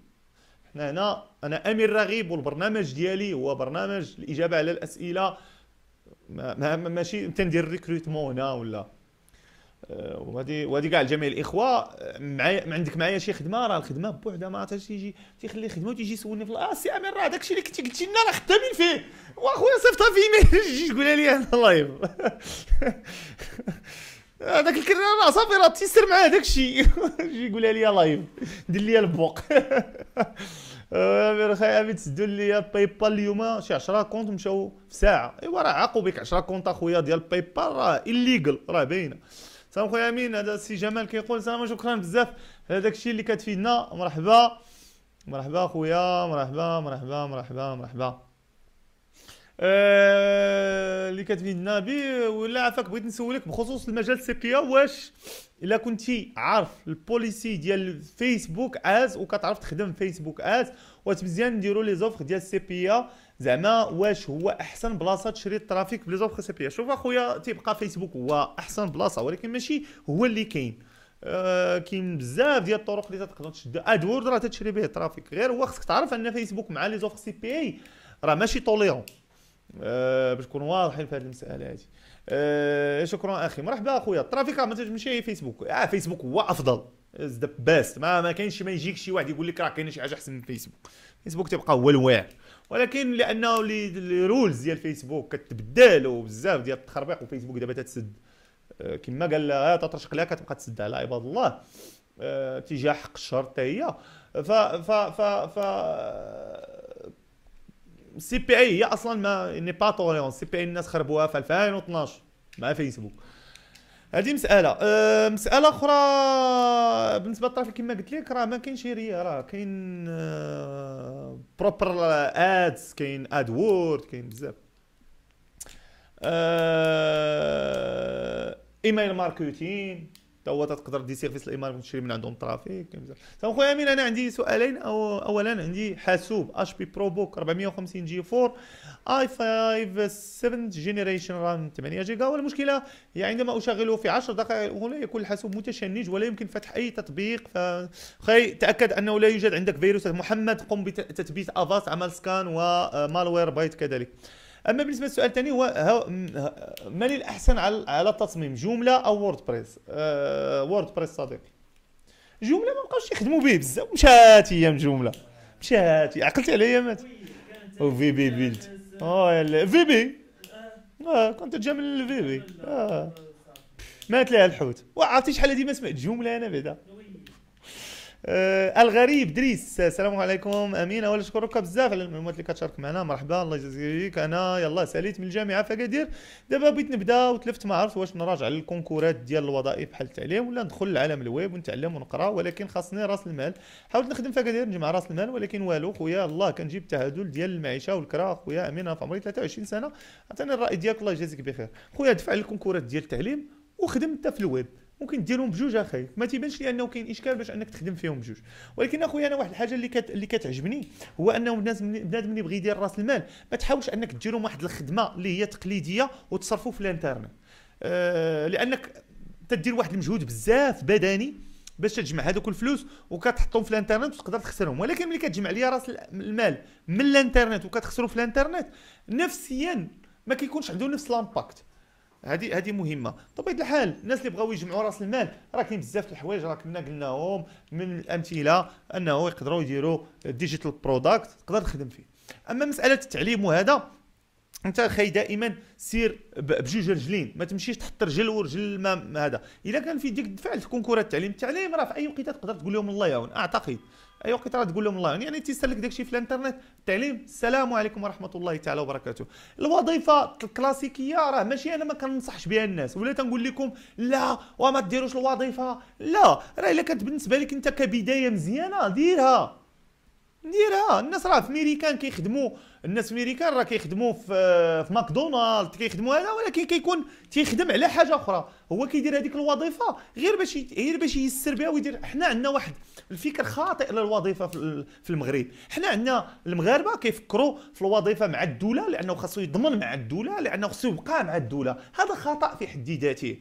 حنا هنا انا امير رغيب والبرنامج ديالي هو برنامج الاجابه على الاسئله ما ماشي تندير ريكروتمون هنا ولا وهذه آه، وهذه كاع لجميع الاخوه آه، معايا عندك معايا شي خدمه راه الخدمه بوحدها ما عرفتش تيجي تيخلي الخدمه وتيجي يسولني في اه سي امير راه داكشي اللي كنتي قلتي لنا راه خدامين فيه واخويا صيفطها في ايميل تجي [laughs] تقولها لي انا لايف هذاك الكرا راه صافي راه تيسر معاه داكشي [laughs] جي يقول لي لايف دير لي البوق [laughs] آه، امير خاي امير تسدوا لي باي بال اليوم شي 10 كونت مشاو في ساعه ايوا راه عاقوا بك 10 كونت اخويا ديال باي بال راه الليغل راه باينه سلام خويا امين هذا السي جمال كيقول سلام شكرا بزاف على داك الشيء اللي كتفيدنا مرحبا مرحبا خويا مرحبا مرحبا مرحبا مرحبا آه اللي كتفيدنا به ولا عافاك بغيت نسولك بخصوص المجال السقية واش الا كنتي عارف البوليسي ديال فيسبوك از وكتعرف تخدم فيسبوك از مزيان نديروا لي زوفر ديال السي بي زعما واش هو احسن بلاصه تشري الترافيك بلي زوفر سي بي شوف اخويا تيبقى فيسبوك هو احسن بلاصه ولكن ماشي هو اللي كاين آه كاين بزاف ديال الطرق اللي تقدر تشد ادورد راه تشري به الترافيك غير هو خصك تعرف ان فيسبوك مع لي زوفر سي بي اي راه ماشي طوليرون آه باش نكون واضحين في هذه المساله هذه آه شكرا اخي مرحبا اخويا الترافيك راه ما تمشي فيسبوك اه فيسبوك هو افضل از ذا بيست ما ما كاينش ما يجيك شي واحد يقول لك راه كاين شي حاجه احسن من فيسبوك فيسبوك تيبقى هو الواعر ولكن لانه لي رولز ديال فيسبوك كتبدل وبزاف ديال التخربيق وفيسبوك دابا تتسد آه، كما قال لها آه، تطرشق لها كتبقى تسد على عباد الله تجاه حق الشر حتى هي ف ف ف ف السي بي اي هي اصلا ما ني با توليرون بي اي الناس خربوها في 2012 مع فيسبوك هذه مساله أه مساله اخرى بالنسبه للطرف كما قلت لك راه ما كاينش ريا راه كاين أه بروبر ادز كاين اد وورد كاين بزاف أه ايميل ماركتين حتى هو تقدر دي سيرفيس الامارات تشري من عندهم ترافيك سلام خويا امين انا عندي سؤالين أو اولا عندي حاسوب اش بي برو بوك 450 جي 4 اي 5 7 جينيريشن رام 8 جيجا والمشكله هي عندما اشغله في 10 دقائق الاولى يكون الحاسوب متشنج ولا يمكن فتح اي تطبيق فخي تاكد انه لا يوجد عندك فيروس محمد قم بتثبيت افاس عمل سكان ومالوير بايت كذلك اما بالنسبه للسؤال الثاني هو ما الاحسن على على التصميم جمله او وورد بريس أه وورد بريس صديقي جمله ما بقاوش يخدموا به بزاف مشات ايام جمله مشات عقلتي عليا مات في بي بيلد اه في بي اه كنت جامل من الفي بي اه مات لها الحوت وعرفتي شحال هذه ما سمعت جمله انا بعدا آه الغريب دريس السلام عليكم امين اول اشكرك بزاف على المعلومات اللي كتشارك معنا مرحبا الله يجازيك انا يلا ساليت من الجامعه فكادير دابا بغيت نبدا وتلفت ما عرفت واش نراجع للكونكورات ديال الوظائف بحال التعليم ولا ندخل لعالم الويب ونتعلم ونقرا ولكن خاصني راس المال حاولت نخدم فكادير نجمع راس المال ولكن والو خويا الله كنجيب التعادل ديال المعيشه والكرا خويا امين في عمري 23 سنه عطيني الراي ديالك الله يجازيك بخير خويا دفع الكونكورات ديال التعليم وخدم حتى في الويب ممكن ديرهم بجوج اخي ما تيبانش لي انه كاين اشكال باش انك تخدم فيهم بجوج ولكن اخويا انا واحد الحاجه اللي كت... اللي كتعجبني هو انه بنادم اللي بغي يدير راس المال ما تحاولش انك ديرهم واحد الخدمه اللي هي تقليديه وتصرفوا في الانترنت أه... لانك تدير واحد المجهود بزاف بدني باش تجمع هذوك الفلوس وكتحطهم في الانترنت وتقدر تخسرهم ولكن ملي كتجمع ليا راس المال من الانترنت وكتخسرو في الانترنت نفسيا ما كيكونش عنده نفس لامباكت هذه هذه مهمه بطبيعه الحال الناس اللي بغاو يجمعوا راس المال راه كاين بزاف الحوايج راه كنا قلناهم من الامثله انه يقدروا يديروا ديجيتال برودكت تقدر تخدم فيه اما مساله التعليم وهذا انت خي دائما سير بجوج رجلين ما تمشيش تحط رجل ورجل ما هذا الا كان في ديك دفعت الكونكور التعليم التعليم راه في اي وقت تقدر تقول لهم الله يعاون اعتقد اي وقت راه تقول لهم الله يعاون يعني تيسلك داكشي في الانترنت التعليم السلام عليكم ورحمه الله تعالى وبركاته الوظيفه الكلاسيكيه راه ماشي انا ما كننصحش بها الناس ولا تنقول لكم لا وما ديروش الوظيفه لا راه الا كانت بالنسبه لك انت كبدايه مزيانه ديرها ديرها الناس راه في ميريكان كيخدموا كي الناس الامريكان راه كيخدموا في في ماكدونالد كيخدموا هذا ولكن كيكون تيخدم على حاجه اخرى هو كيدير هذيك الوظيفه غير باش غير باش يسر بها ويدير حنا عندنا واحد الفكر خاطئ للوظيفه في المغرب حنا عندنا المغاربه كيفكروا في الوظيفه مع الدوله لانه خاصو يضمن مع الدوله لانه خاصو يبقى مع الدوله هذا خطا في حد ذاته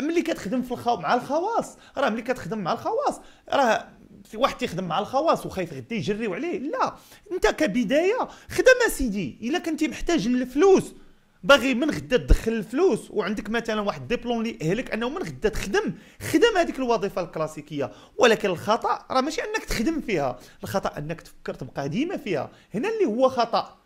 ملي كتخدم في الخو... مع الخواص راه ملي كتخدم مع الخواص راه واحد تيخدم مع الخواص وخايف غدا يجريو عليه لا انت كبدايه خدم سيدي الا كنتي محتاج للفلوس باغي من غدا تدخل الفلوس وعندك مثلا واحد ديبلوم اللي يأهلك انه من غدا تخدم خدم هذيك الوظيفه الكلاسيكيه ولكن الخطا راه ماشي انك تخدم فيها الخطا انك تفكر تبقى ديما فيها هنا اللي هو خطا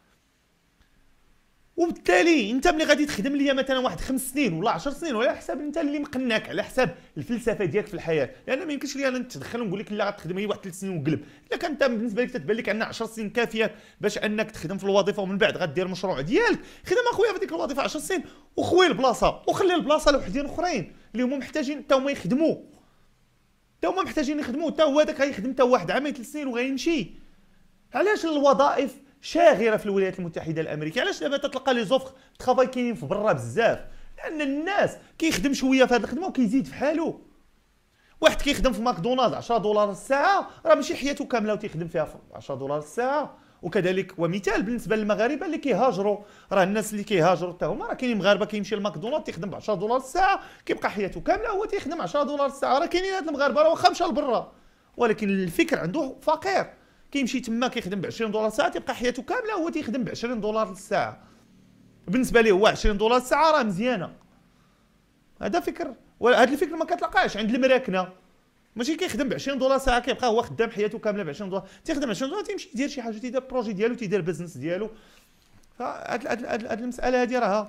وبالتالي انت ملي غادي تخدم ليا مثلا واحد خمس سنين ولا 10 سنين ولا حساب انت اللي مقناك على حساب الفلسفه ديالك في الحياه لان ما يمكنش لي انا نتدخل ونقول لك لا غتخدم هي واحد ثلاث سنين وقلب الا كان انت بالنسبه لك تتبان لك ان 10 سنين كافيه باش انك تخدم في الوظيفه ومن بعد غدير المشروع ديالك خدم اخويا في ديك الوظيفه 10 سنين وخوي البلاصه وخلي البلاصه لوحدين اخرين اللي هما محتاجين حتى هما يخدموا حتى هما محتاجين يخدموا حتى هو هذاك غيخدم حتى واحد عامين ثلاث سنين وغيمشي علاش الوظائف شاغره في الولايات المتحده الامريكيه علاش دابا تتلقى لي زوفر ترافاي كاينين في برا بزاف لان الناس كيخدم شويه في هذه الخدمه وكيزيد في حاله واحد كيخدم في ماكدونالدز 10 دولار الساعه راه ماشي حياته كامله وتيخدم فيها في 10 دولار الساعه وكذلك ومثال بالنسبه للمغاربه اللي كيهاجروا راه الناس اللي كيهاجروا حتى هما راه كاينين مغاربه كيمشي لماكدونالد تيخدم ب 10 دولار الساعه كيبقى حياته كامله هو تيخدم 10 دولار الساعه راه كاينين هاد المغاربه راه واخا مشى لبرا ولكن الفكر عنده فقير كيمشي تما كيخدم ب 20 دولار الساعه تيبقى حياته كامله هو تيخدم ب 20 دولار الساعه بالنسبه ليه هو 20 دولار الساعه راه مزيانه هذا فكر هذا الفكر ما كتلقاش عند المراكنه ماشي كيخدم ب 20 دولار ساعه كيبقى هو خدام حياته كامله ب 20 دولار تيخدم 20 دولار تيمشي يدير شي حاجه تيدير بروجي ديالو تيدير بزنس ديالو فهاد المساله هذه راها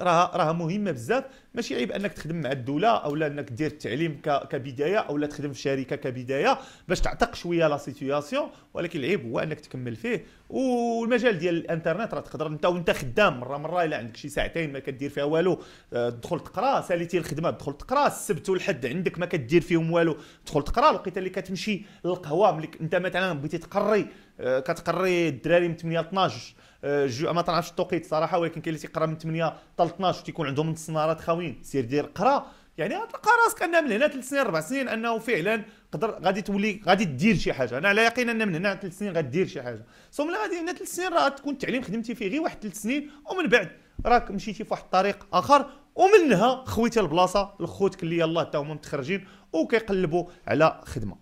راها راها مهمه بزاف ماشي عيب انك تخدم مع الدوله اولا انك دير التعليم كبدايه اولا تخدم في شركه كبدايه باش تعتق شويه لا سيتوياسيون ولكن العيب هو انك تكمل فيه والمجال ديال الانترنت راه تقدر انت وانت خدام مره مره الا عندك شي ساعتين ما كدير فيها والو آه، تدخل تقرا ساليتي الخدمه تدخل تقرا السبت والحد عندك ما كدير فيهم والو تدخل تقرا الوقيته اللي كتمشي للقهوه ملي انت مثلا بغيتي تقري آه، كتقري الدراري من 8 ل 12 آه، جو ما تنعرفش التوقيت صراحه ولكن كاين اللي تيقرا من 8 حتى ل 12 وتيكون عندهم نص نهارات خاويين سير دير قرا يعني غتلقى راسك ان من هنا ثلاث سنين اربع سنين انه فعلا قدر غادي تولي غادي دير شي حاجه انا على يقين ان من هنا ثلاث سنين غدير شي حاجه ثم لا غادي هنا ثلاث سنين راه تكون التعليم خدمتي فيه غير واحد ثلاث سنين ومن بعد راك مشيتي في واحد الطريق اخر ومنها خويتي البلاصه لخوتك اللي يلاه حتى هما متخرجين وكيقلبوا على خدمه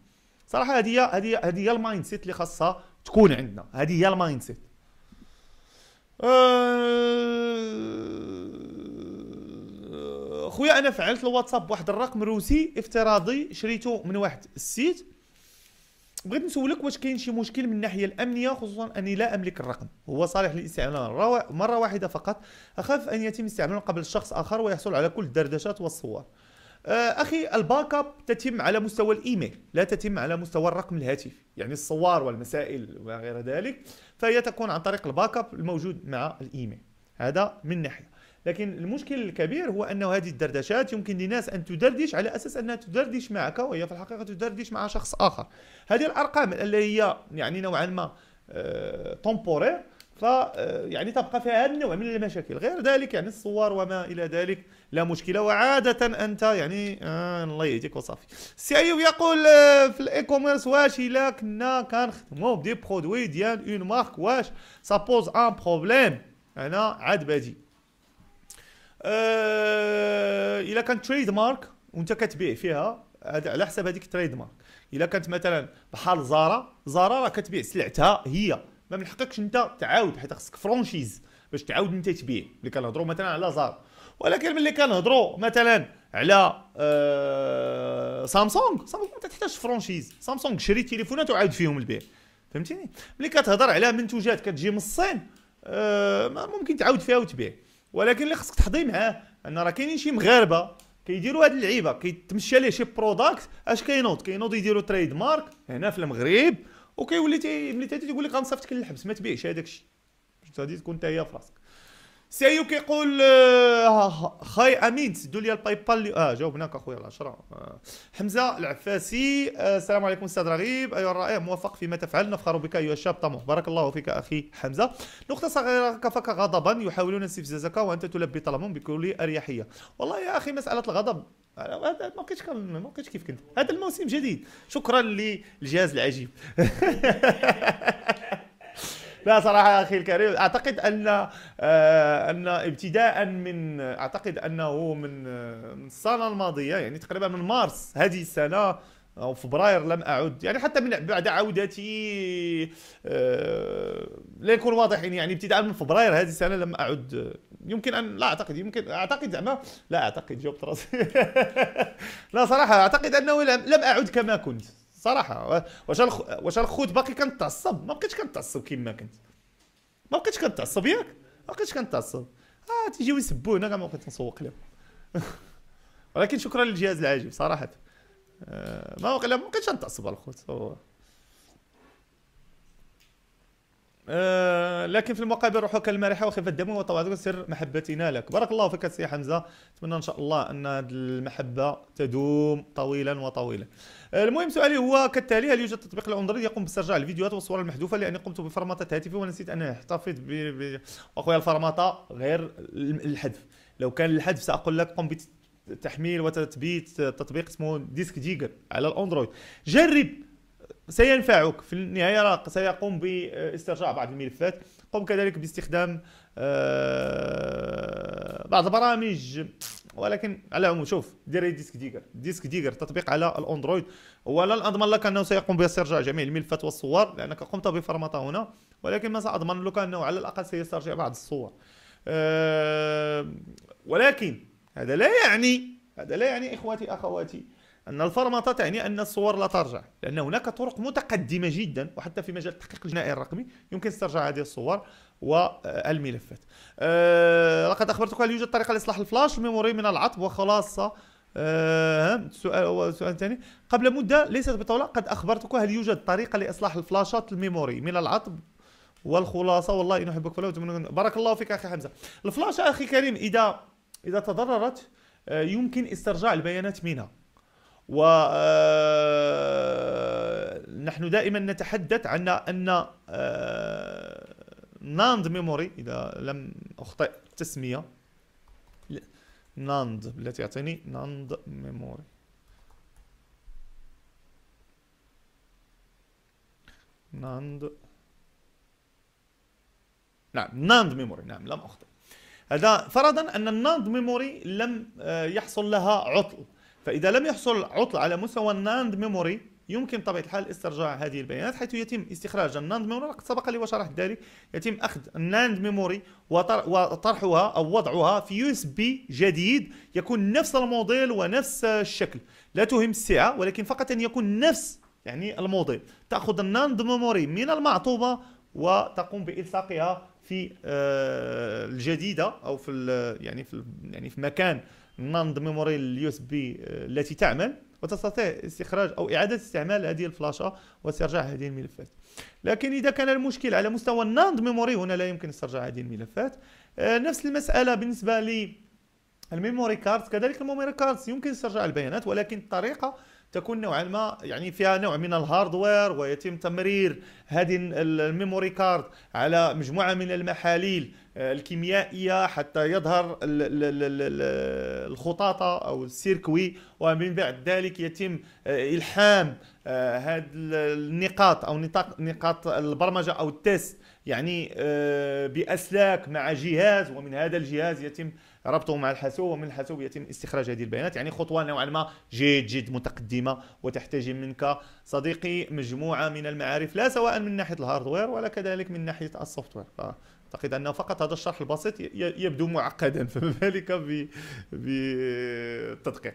صراحه هذه هي هذه هي المايند سيت اللي خاصها تكون عندنا هذه هي المايند سيت آه، خويا انا فعلت الواتساب بواحد الرقم روسي افتراضي شريته من واحد السيت بغيت نسولك واش كاين شي مشكل من الناحيه الامنيه خصوصا اني لا املك الرقم هو صالح للاستعمال مره واحده فقط اخاف ان يتم استعماله قبل شخص اخر ويحصل على كل الدردشات والصور آه، اخي الباك اب تتم على مستوى الايميل لا تتم على مستوى الرقم الهاتفي يعني الصور والمسائل وغير ذلك فهي تكون عن طريق الباك اب الموجود مع الايميل هذا من ناحيه لكن المشكل الكبير هو انه هذه الدردشات يمكن للناس ان تدردش على اساس انها تدردش معك وهي في الحقيقه تدردش مع شخص اخر هذه الارقام اللي هي يعني نوعا ما أه... تومبورير ف آه، يعني تبقى فيها هذا النوع من المشاكل غير ذلك يعني الصور وما الى ذلك لا مشكله وعاده انت يعني آه الله يهديك وصافي السي ايوب يقول آه، في الاي كوميرس واش الا كنا كنخدموا بدي برودوي ديال اون مارك واش سابوز ان بروبليم انا عاد بادي آه، الا كان تريد مارك وانت كتبيع فيها على حسب هذيك تريد مارك الا كانت مثلا بحال زارا زارا راه كتبيع سلعتها هي ما من حقكش انت تعاود حيت خصك فرونشيز باش تعاود انت تبيع ملي كنهضروا مثلا على زار ولكن ملي كنهضروا مثلا على آه، سامسونج سامسونج ما تحتاجش فرونشيز سامسونج شري تليفونات وعاود فيهم البيع فهمتيني ملي كتهضر على منتوجات كتجي من الصين آه، ما ممكن تعاود فيها وتبيع ولكن اللي خصك تحضي معاه ان راه كاينين شي مغاربه كيديروا هاد اللعيبه كيتمشى ليه شي بروداكت اش كينوض كينوض يديروا تريد مارك هنا في المغرب وكيولي تي ملي تاتي تيقول لك غنصيفطك للحبس ما تبيعش هذاك الشيء باش غادي تكون انت هي في راسك سيو كيقول آه، خاي امين سدوا لي الباي بال اه جاوبناك اخويا العشرة 10 آه، حمزه العفاسي آه، السلام عليكم استاذ رغيب ايها الرائع موفق فيما تفعل نفخر بك ايها الشاب طموح بارك الله فيك اخي حمزه نقطه صغيره كفك غضبا يحاولون استفزازك وانت تلبي طلبهم بكل اريحيه والله يا اخي مساله الغضب ما بقيتش ما بقيتش كيف كنت هذا الموسم جديد شكرا للجهاز العجيب [laughs] لا صراحه اخي الكريم اعتقد ان آه، ان ابتداء من اعتقد انه من السنه الماضيه يعني تقريبا من مارس هذه السنه او فبراير لم اعد يعني حتى من بعد عودتي آه، لنكون واضحين يعني ابتداء من فبراير هذه السنه لم اعد يمكن ان لا اعتقد يمكن اعتقد زعما لا اعتقد جاوبت راسي [laughs] لا صراحه اعتقد انه لم اعد كما كنت صراحه واش واش الخوت باقي كنتعصب ما بقيتش كنتعصب كما كنت ما بقيتش كنتعصب ياك ما بقيتش كنتعصب اه تيجيو يسبونا هنا ما بقيت نسوق لهم [laughs] ولكن شكرا للجهاز العاجب صراحه آه ما بقيتش كنتعصب الخوت آه، لكن في المقابل روحك المرحه وخفه الدم وطبعا سر محبتنا لك بارك الله فيك سي حمزه نتمنى ان شاء الله ان هذه المحبه تدوم طويلا وطويلا آه، المهم سؤالي هو كالتالي هل يوجد تطبيق الاندرويد يقوم باسترجاع الفيديوهات والصور المحذوفه لاني قمت بفرمطه هاتفي ونسيت ان احتفظ ب ب... واخويا الفرمطه غير الحذف لو كان الحذف ساقول لك قم بتحميل وتثبيت تطبيق اسمه ديسك جيجر على الاندرويد جرب سينفعك في النهايه سيقوم باسترجاع بعض الملفات قم كذلك باستخدام آه، بعض البرامج ولكن على العموم شوف دير ديسك ديجر ديسك ديجر تطبيق على الاندرويد ولا اضمن لك انه سيقوم باسترجاع جميع الملفات والصور لانك قمت بفرمطه هنا ولكن ما ساضمن لك انه على الاقل سيسترجع بعض الصور آه، ولكن هذا لا يعني هذا لا يعني اخواتي اخواتي أن الفرمطة تعني أن الصور لا ترجع لأن هناك طرق متقدمة جدا وحتى في مجال التحقيق الجنائي الرقمي يمكن استرجاع هذه الصور والملفات أه لقد أخبرتك هل يوجد طريقة لإصلاح الفلاش ميموري من العطب وخلاصة أه سؤال سؤال ثاني قبل مدة ليست بطولة قد أخبرتك هل يوجد طريقة لإصلاح الفلاشات الميموري من العطب والخلاصة والله إن أحبك فلا بارك الله فيك أخي حمزة الفلاشة أخي كريم إذا إذا تضررت آه، يمكن استرجاع البيانات منها ونحن آه، دائما نتحدث عن ان آه، ناند ميموري اذا لم اخطئ التسميه ناند التي يعطيني ناند ميموري ناند نعم ناند ميموري نعم لم اخطئ هذا فرضا ان الناند ميموري لم آه، يحصل لها عطل فإذا لم يحصل عطل على مستوى الناند ميموري يمكن بطبيعة الحال استرجاع هذه البيانات حيث يتم استخراج الناند ميموري وقد سبق لي وشرحت ذلك يتم أخذ الناند ميموري وطرحها أو وضعها في يو اس بي جديد يكون نفس الموديل ونفس الشكل لا تهم السعة ولكن فقط أن يكون نفس يعني الموديل تأخذ الناند ميموري من المعطوبة وتقوم بإلصاقها في آه، الجديدة أو في يعني في يعني في مكان ماند ميموري اليو اس بي آه، التي تعمل وتستطيع استخراج او اعاده استعمال هذه الفلاشه واسترجاع هذه الملفات لكن اذا كان المشكل على مستوى الناند ميموري هنا لا يمكن استرجاع هذه الملفات آه، نفس المساله بالنسبه لي الميموري كذلك الميموري كارد يمكن استرجاع البيانات ولكن الطريقه تكون نوعا ما يعني فيها نوع من الهاردوير ويتم تمرير هذه الميموري كارد على مجموعه من المحاليل آه، الكيميائيه حتى يظهر الخطاطه او السيركوي ومن بعد ذلك يتم آه، الحام هذه آه، النقاط او نقاط البرمجه او التست يعني باسلاك مع جهاز ومن هذا الجهاز يتم ربطه مع الحاسوب ومن الحاسوب يتم استخراج هذه البيانات يعني خطوه نوعا ما جد جد متقدمه وتحتاج منك صديقي مجموعه من المعارف لا سواء من ناحيه الهاردوير ولا كذلك من ناحيه السوفتوير اعتقد ان فقط هذا الشرح البسيط يبدو معقدا فما بالك بالتدقيق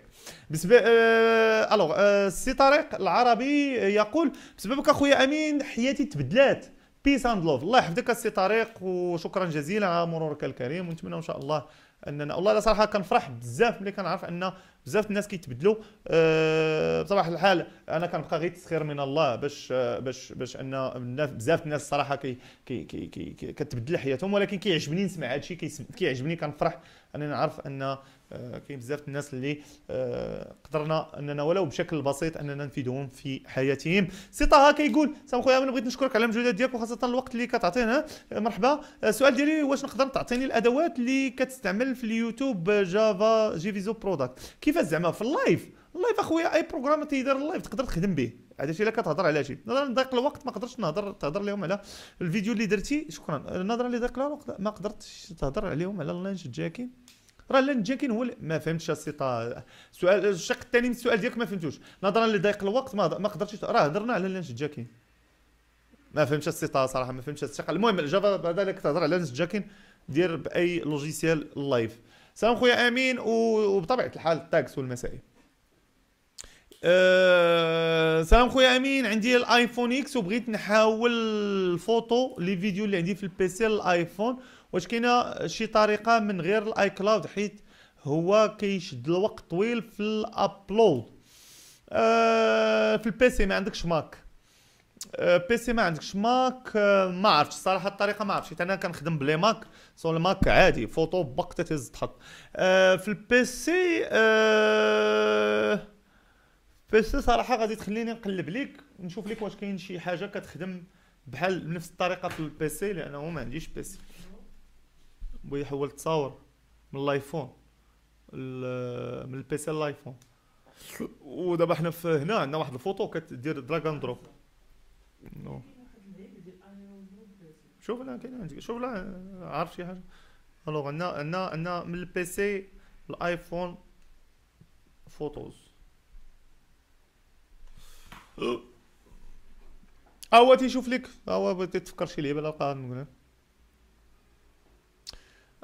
بالنسبه آه، الوغ السي آه، طارق العربي يقول بسببك اخويا امين حياتي تبدلات بيس اند لوف الله يحفظك السي طارق وشكرا جزيلا على مرورك الكريم ونتمنى ان شاء الله اننا والله لا صراحه كنفرح بزاف ملي كنعرف ان بزاف الناس كيتبدلوا أه بصراحه الحال انا كنبقى غير تسخير من الله باش باش باش ان بزاف الناس صراحه كي كي كي كتبدل حياتهم ولكن كيعجبني نسمع هذا الشيء كيعجبني كنفرح انني نعرف ان آه، كاين بزاف الناس اللي آه، قدرنا اننا ولو بشكل بسيط اننا نفيدهم في حياتهم سي طه كيقول سام خويا انا بغيت نشكرك على المجهودات ديالك وخاصه الوقت اللي كتعطينا آه، مرحبا السؤال ديالي واش نقدر تعطيني الادوات اللي كتستعمل في اليوتيوب جافا جي فيزو برودكت كيفاش زعما في اللايف اللايف اخويا اي بروغرام تيدير اللايف تقدر تخدم به هذا الشيء اللي كتهضر على شي نظرا لضيق الوقت ما قدرتش نهضر تهضر لهم على الفيديو اللي درتي شكرا نظرا لضيق الوقت ما قدرتش تهضر عليهم على اللانش جاكي راه لان جاكين هو ما فهمتش السيطا السؤال الشق الثاني من السؤال ديالك ما فهمتوش نظرا لضيق الوقت ما ما قدرتش راه هضرنا على لانش جاكين ما فهمتش السيطا صراحه ما فهمتش الثقه المهم الجافا بعدا لك تهضر على لانش جاكين دير باي لوجيسيال لايف سلام خويا امين وبطبيعه الحال التاكس والمسائل أه سلام خويا امين عندي الايفون اكس وبغيت نحاول الفوتو لي فيديو اللي عندي في البيسي الايفون واش كاينه شي طريقه من غير الاي كلاود حيت هو كيشد الوقت طويل في الابلود آه، في البيسي ما عندكش ماك آه، بيسي ما عندكش ماك آه، ما عرفتش الصراحه الطريقه ما عرفتش حيت انا كنخدم بلي ماك سو الماك عادي فوتو بقطه تهز تحط في البيسي آه بيسي صراحه غادي تخليني نقلب ليك نشوف لك واش كاين شي حاجه كتخدم بحال بنفس الطريقه في البيسي لانه ما عنديش بيسي يحول التصاور من الايفون من البيسي الايفون ودابا حنا في هنا عندنا واحد الفوتو كتدير دراغ اند دروب نو شوف انا كاين عندك شوف لا عارف شي حاجه الوغ عندنا عندنا عندنا من البيسي الايفون فوتوز ها أه. أه، هو تيشوف لك ها أه، هو تفكر شي لعيبه لا قاعد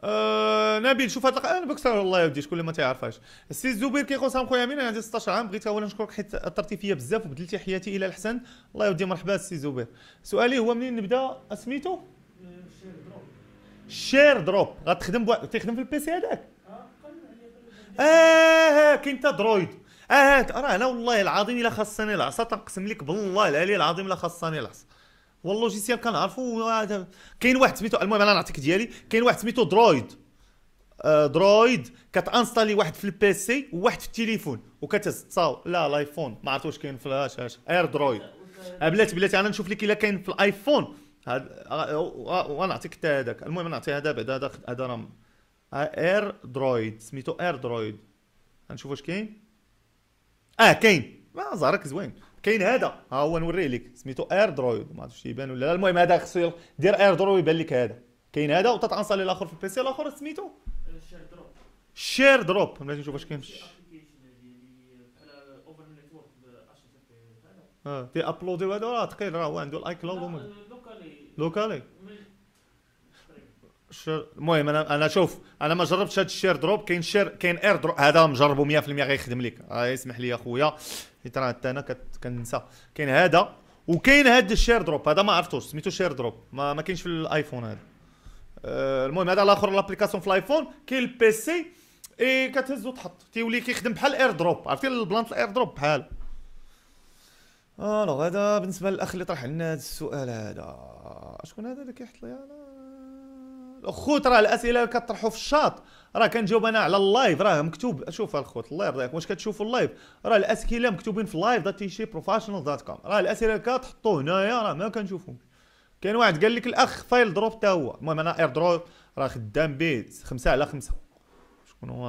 آه نبيل شوف هاد انا آه، بكسر والله يا ودي شكون اللي ما تيعرفهاش السي زبير كيقول سلام خويا امين انا عندي 16 عام بغيت اولا نشكرك حيت اثرتي فيا بزاف وبدلتي حياتي الى الاحسن الله يودي مرحبا السي زبير سؤالي هو منين نبدا اسميتو شير دروب غتخدم بواحد تيخدم في سي هذاك اه كاين تا درويد اه راه انا والله العظيم الا خاصني العصا تنقسم لك بالله العلي العظيم الا خاصني العصا واللوجيسيال كنعرفو آه، كاين واحد سميتو المهم انا نعطيك ديالي كاين واحد سميتو درويد آه، درويد كتانستالي واحد في البي سي وواحد في التليفون وكتهز تصاو لا الايفون ما عرفت واش كاين في اش اير آه، درويد بلاتي بلاتي انا نشوف لك الا كاين في الايفون هاد ونعطيك حتى هذاك المهم نعطي هذا بعد هذا هذا راه اير درويد سميتو اير درويد غنشوف واش كاين اه كاين ما زهرك زوين كاين هذا ها هو نوريه لك سميتو اير درويد ما عرفتش يبان ولا لا المهم هذا خصو دير اير درويد يبان لك هذا كاين هذا وتتانصالي الاخر في البيسي الاخر سميتو شير دروب شير دروب نشوف واش كاين uh, اه تي ابلودي وهذا راه ثقيل راه هو عنده الاي كلاود لوكالي لوكالي المهم انا انا شوف انا ما جربتش هذا الشير دروب كاين شير كاين اير دروب هذا مجربو 100% غيخدم لك اسمح آه، لي اخويا حيت راه حتى انا كننسى كاين هذا وكاين هذا الشير دروب هذا ما عرفتوش سميتو شير دروب ما, ما كاينش في الايفون هذا آه، المهم هذا الاخر لابليكاسيون في الايفون كاين البيسي اي كتهز وتحط تيولي كيخدم بحال اير دروب عرفتي البلانت الاير دروب بحال الوغ آه، هذا بالنسبه للاخ اللي طرح لنا هذا السؤال هذا شكون هذا اللي كيحط لي انا الخوت راه الاسئله اللي كطرحوا في الشاط راه كنجاوب انا على اللايف راه مكتوب شوف الخوت الله يرضي عليك واش كتشوفوا اللايف راه الاسئله مكتوبين في لايف دات تيشي بروفيشنال دات كوم راه الاسئله اللي كتحطوا هنايا راه ما كنشوفهمش كاين واحد قال لك الاخ فايل دروب حتى هو المهم انا اير دروب راه خدام بيت خمسة على خمسة شكون واضح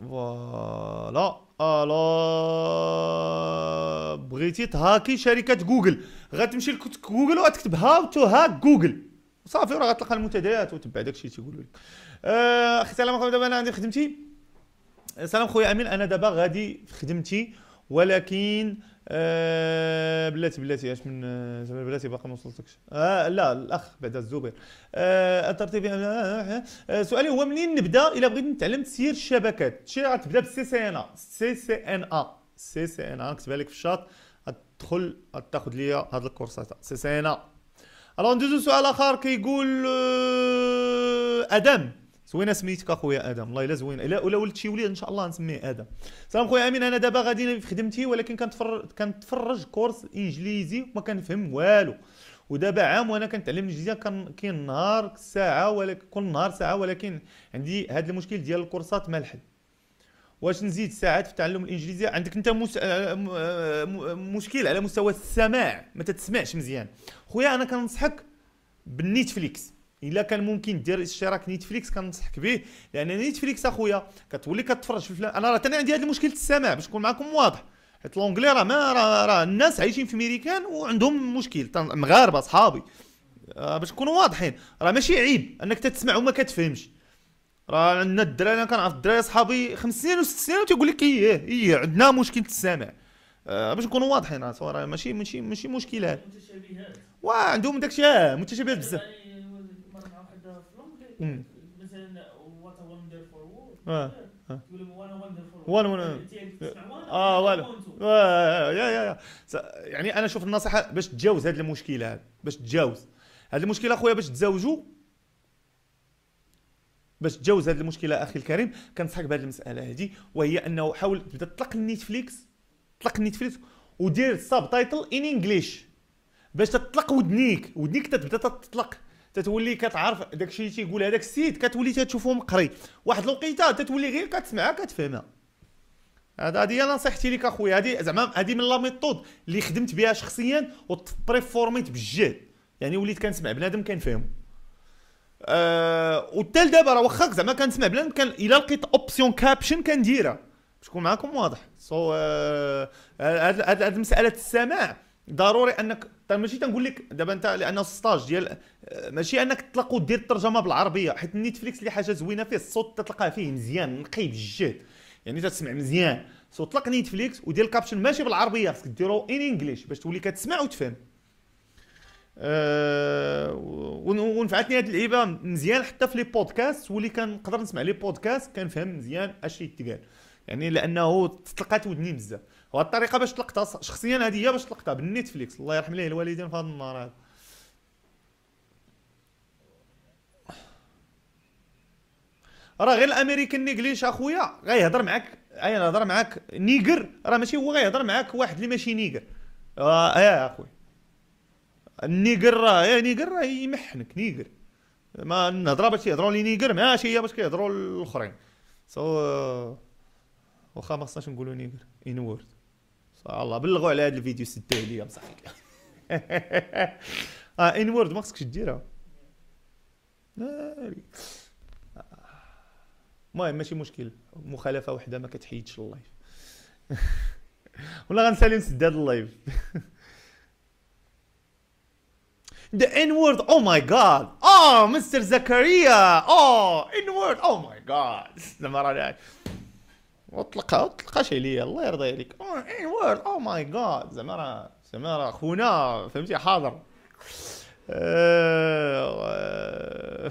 واضحين أه، فوالا الو آه، بغيتي تهاكي شركه جوجل غتمشي جوجل وغتكتب هاو تو هاك جوجل صافي راه غتلقى المنتديات وتبع داكشي اللي تيقولوا لك آه، اخي سلام اخويا دابا انا عندي خدمتي سلام خويا امين انا دابا غادي في خدمتي ولكن آه، بلاتي بلاتي اش من آه، زعما بلاتي باقي ما وصلتكش آه لا الاخ بعد الزبير آه الترتيب آه،, آه سؤالي هو منين نبدا الا بغيت نتعلم تسيير الشبكات شي غتبدا بالسي سي ان ا إيه. سي سي ان ا إيه. سي سي ان ا إيه. نكتبها لك في الشاط غتدخل تاخذ ليا هاد هذا سي سي ان ا الوغ ندوزو سؤال اخر كيقول ادم زوينه سميتك اخويا ادم والله الا زوينه الا ولا ولد شي وليد ان شاء الله نسميه ادم سلام خويا امين انا دابا غادي في خدمتي ولكن كنتفرج كنتفرج كورس انجليزي وما كنفهم والو ودابا عام وانا كنتعلم الانجليزيه كان كاين نهار ساعه ولكن كل نهار ساعه ولكن عندي هذا المشكل ديال الكورسات ما الحل واش نزيد ساعات في تعلم الانجليزيه عندك انت مس... آه، آه، مشكل على مستوى السماع ما تتسمعش مزيان خويا انا كنصحك بالنيتفليكس الا كان ممكن دير اشتراك نيتفليكس كننصحك به لان نيتفليكس اخويا كتولي كتفرج في الفلام انا راه ثاني عندي هذا المشكل السماع باش نكون معكم واضح حيت لونجلي راه ما راه را الناس عايشين في ميريكان وعندهم مشكل مغاربه صحابي آه، باش نكونوا واضحين راه ماشي عيب انك تسمع وما كتفهمش راه عندنا الدراري انا كنعرف الدراري صحابي خمس سنين وست سنين وتيقول لك ايه ايه عندنا مشكل السمع آه باش نكونوا واضحين راه ماشي ماشي ماشي مشكل هذا واه عندهم داكشي اه متشابهات بزاف مثلا وات وندرفول وورد يقول وانا وندرفول آه،, آه،, اه يا يا يا يعني انا شوف النصيحه باش تجاوز هذه المشكله هذه باش تجاوز هذه المشكله اخويا باش تزوجوا باش تجاوز هذه المشكله اخي الكريم كنصحك بهذه المساله هذه وهي انه حاول تبدا تطلق نتفليكس تطلق نتفليكس ودير ساب تايتل ان انجليش باش تطلق ودنيك ودنيك تبدا تطلق تتولي كتعرف داكشي اللي تيقول هذاك السيد كتولي تتشوفه مقري واحد الوقيته تتولي غير كتسمعها كتفهمها هذا هذه هي نصيحتي لك اخويا هذه زعما هذه من لا ميثود اللي خدمت بها شخصيا فورميت بالجهد يعني وليت كنسمع بنادم كنفهمو أه والتال دابا راه واخا زعما كنسمع بنادم كان الا لقيت اوبسيون كابشن كنديرها باش نكون معاكم واضح سو so, آه، هاد أه المساله السماع ضروري انك طيب ماشي تنقول لك دابا انت لان السطاج ديال ماشي انك تطلق ودير الترجمه بالعربيه حيت نيتفليكس اللي حاجه زوينه فيه الصوت تلقاه فيه مزيان نقي بالجهد يعني تسمع مزيان سو طلق نيتفليكس ودير الكابشن ماشي بالعربيه خصك ديرو ان انجليش باش تولي كتسمع وتفهم أه ونفعتني هاد اللعيبه مزيان حتى في لي بودكاست واللي كنقدر نسمع لي بودكاست كنفهم مزيان اش يتقال يعني لانه تطلقات ودني بزاف وهاد الطريقه باش تلقطها شخصيا هذه هي باش تلقطها بالنيتفليكس الله يرحم ليه الوالدين في هذا النهار هذا راه غير الامريكان نيجليش اخويا غيهضر معاك اي نهضر معاك نيجر راه ماشي هو غيهضر معاك واحد اللي ماشي نيجر اه يا اخويا النيجر راه يا نيجر راه يمحنك نيجر ما النهضره باش يهضروا لي نيجر ماشي هي باش كيهضروا الاخرين سو so, uh, واخا ما خصناش نقولوا نيجر ان وورد الله بلغوا على هذا الفيديو سدوه ليا بصح اه ان وورد ما خصكش ديرها آه، آه. المهم ماشي مشكل مخالفه وحده ما كتحيدش اللايف [laughs] ولا غنسالي نسد هذا اللايف [laughs] The N word, oh my god. Oh, Mr. Zakaria. Oh, N word, oh my god. [laughs] زعما راني وطلقها وطلقها شي ليا الله يرضي عليك ان وورد او ماي جاد زعما راه زعما راه خونا فهمتي حاضر أه،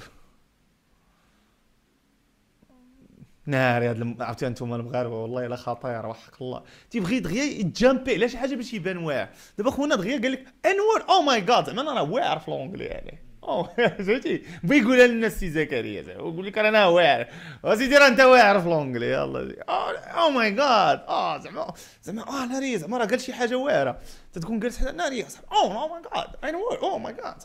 ناري هاد عرفتي انتم المغاربه والله الا خطير وحق الله تيبغي دغيا يتجامبي على شي حاجه باش يبان واعر دابا خونا دغيا قال لك انور او ماي جاد زعما انا راه واعر في لونجلي يعني فهمتي بغى يقولها لنا السي زكريا ويقول لك انا واعر سيدي راه انت واعر في لونجلي يلا او ماي جاد اه زعما زعما اه ناري زعما راه قال شي حاجه واعره تتكون جالس حدا ناري او ماي جاد نو او ماي جاد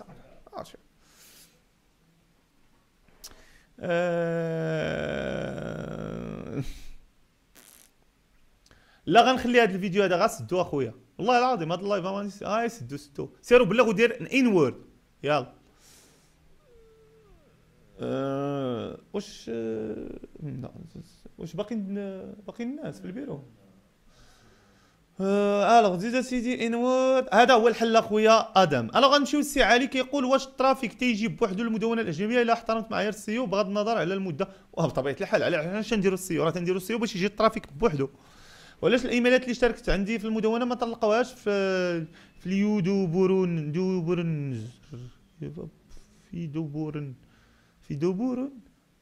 آه. لا غنخلي هذا الفيديو هذا غنسدو اخويا والله العظيم هذا اللايف هاي آه، سدو سدو سيرو بلغوا دير ان وورد يلا آه، واش آه، لا واش باقي باقي الناس في البيرو آه، الوغ ديجا سيدي انوار هذا هو الحل اخويا ادم الوغ غنمشيو للسي علي كيقول واش الترافيك تيجي بوحدو المدونه الاجنبيه الا احترمت معايير السيو بغض النظر على المده وبطبيعه الحال علاش نديرو السيو راه تنديرو السيو باش يجي الترافيك بوحدو وعلاش الايميلات اللي اشتركت عندي في المدونه ما طلقوهاش في في اليودو بورون دو في دوبورن في دبور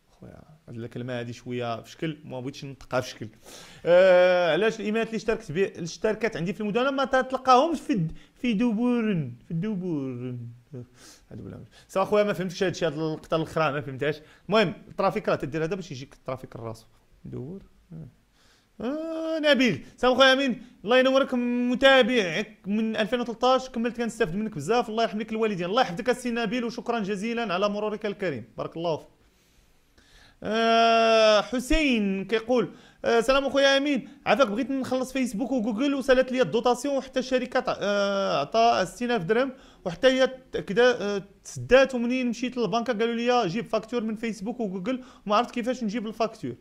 خويا هاد الكلمه هادي شويه في شكل ما بغيتش نطقها في شكل آه علاش الايميلات اللي اشتركت بي... اللي اشتركت عندي في المدونه ما تلقاهمش في د... في دبور في دبور هادو بلا صافي خويا ما فهمتش هادشي هاد القطه الاخرى ما فهمتهاش المهم الترافيك راه تدير هذا باش يجيك الترافيك الراس دور آه، نبيل سلام خويا امين الله ينورك متابعك من 2013 كملت كنستافد منك بزاف الله يرحم ليك الوالدين الله يحفظك السي نبيل وشكرا جزيلا على مرورك الكريم بارك الله فيك آه حسين كيقول آه سلام اخويا امين عافاك بغيت نخلص فيسبوك وجوجل وصلت لي الدوتاسيون وحتى الشركه آه، عطا آه 60000 درهم وحتى هي كدا آه، تسدات ومنين مشيت للبنكه قالوا لي جيب فاكتور من فيسبوك وجوجل وما عرفت كيفاش نجيب الفاكتور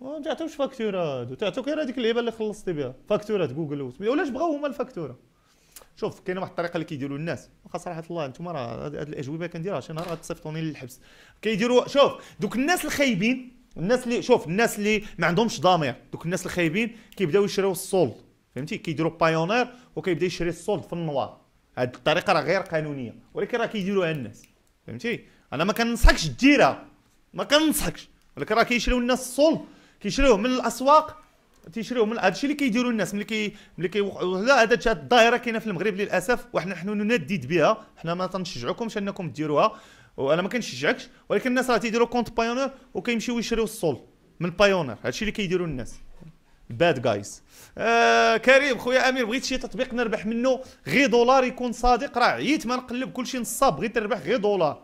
ما تعطيوش هادو وتعطيوك غير هذيك اللعيبه اللي خلصتي بها فاكتوره جوجل ولاش بغاو هما الفاكتوره شوف كاينه واحد الطريقه اللي كيديروا الناس واخا صراحه الله انتم راه هذه الاجوبه كنديرها شي نهار غتصيفطوني للحبس كيديروا شوف دوك الناس الخايبين الناس اللي شوف الناس اللي ما عندهمش ضمير دوك الناس الخايبين كيبداو يشريو السولد فهمتي كيديروا بايونير وكيبدا يشري السولد في النوار هاد الطريقه راه غير قانونيه ولكن راه كيديروها الناس فهمتي انا ما كننصحكش ديرها ما كننصحكش ولكن راه كيشريو الناس السولد كيشريوه من الاسواق تيشريو من هادشي اللي كيديروا الناس ملي كي ملي كي لا هذا هاد الدائره كاينه في المغرب للاسف وحنا حنا نندد بها حنا ما تنشجعوكمش انكم ديروها وانا ما كنشجعكش ولكن الناس راه تيديروا كونت بايونير وكيمشيو يشريو الصول من بايونير هادشي اللي كيديروا الناس باد جايز آه كريم خويا امير بغيت شي تطبيق نربح منه غير دولار يكون صادق راه عييت ما نقلب كلشي نصاب بغيت نربح غير دولار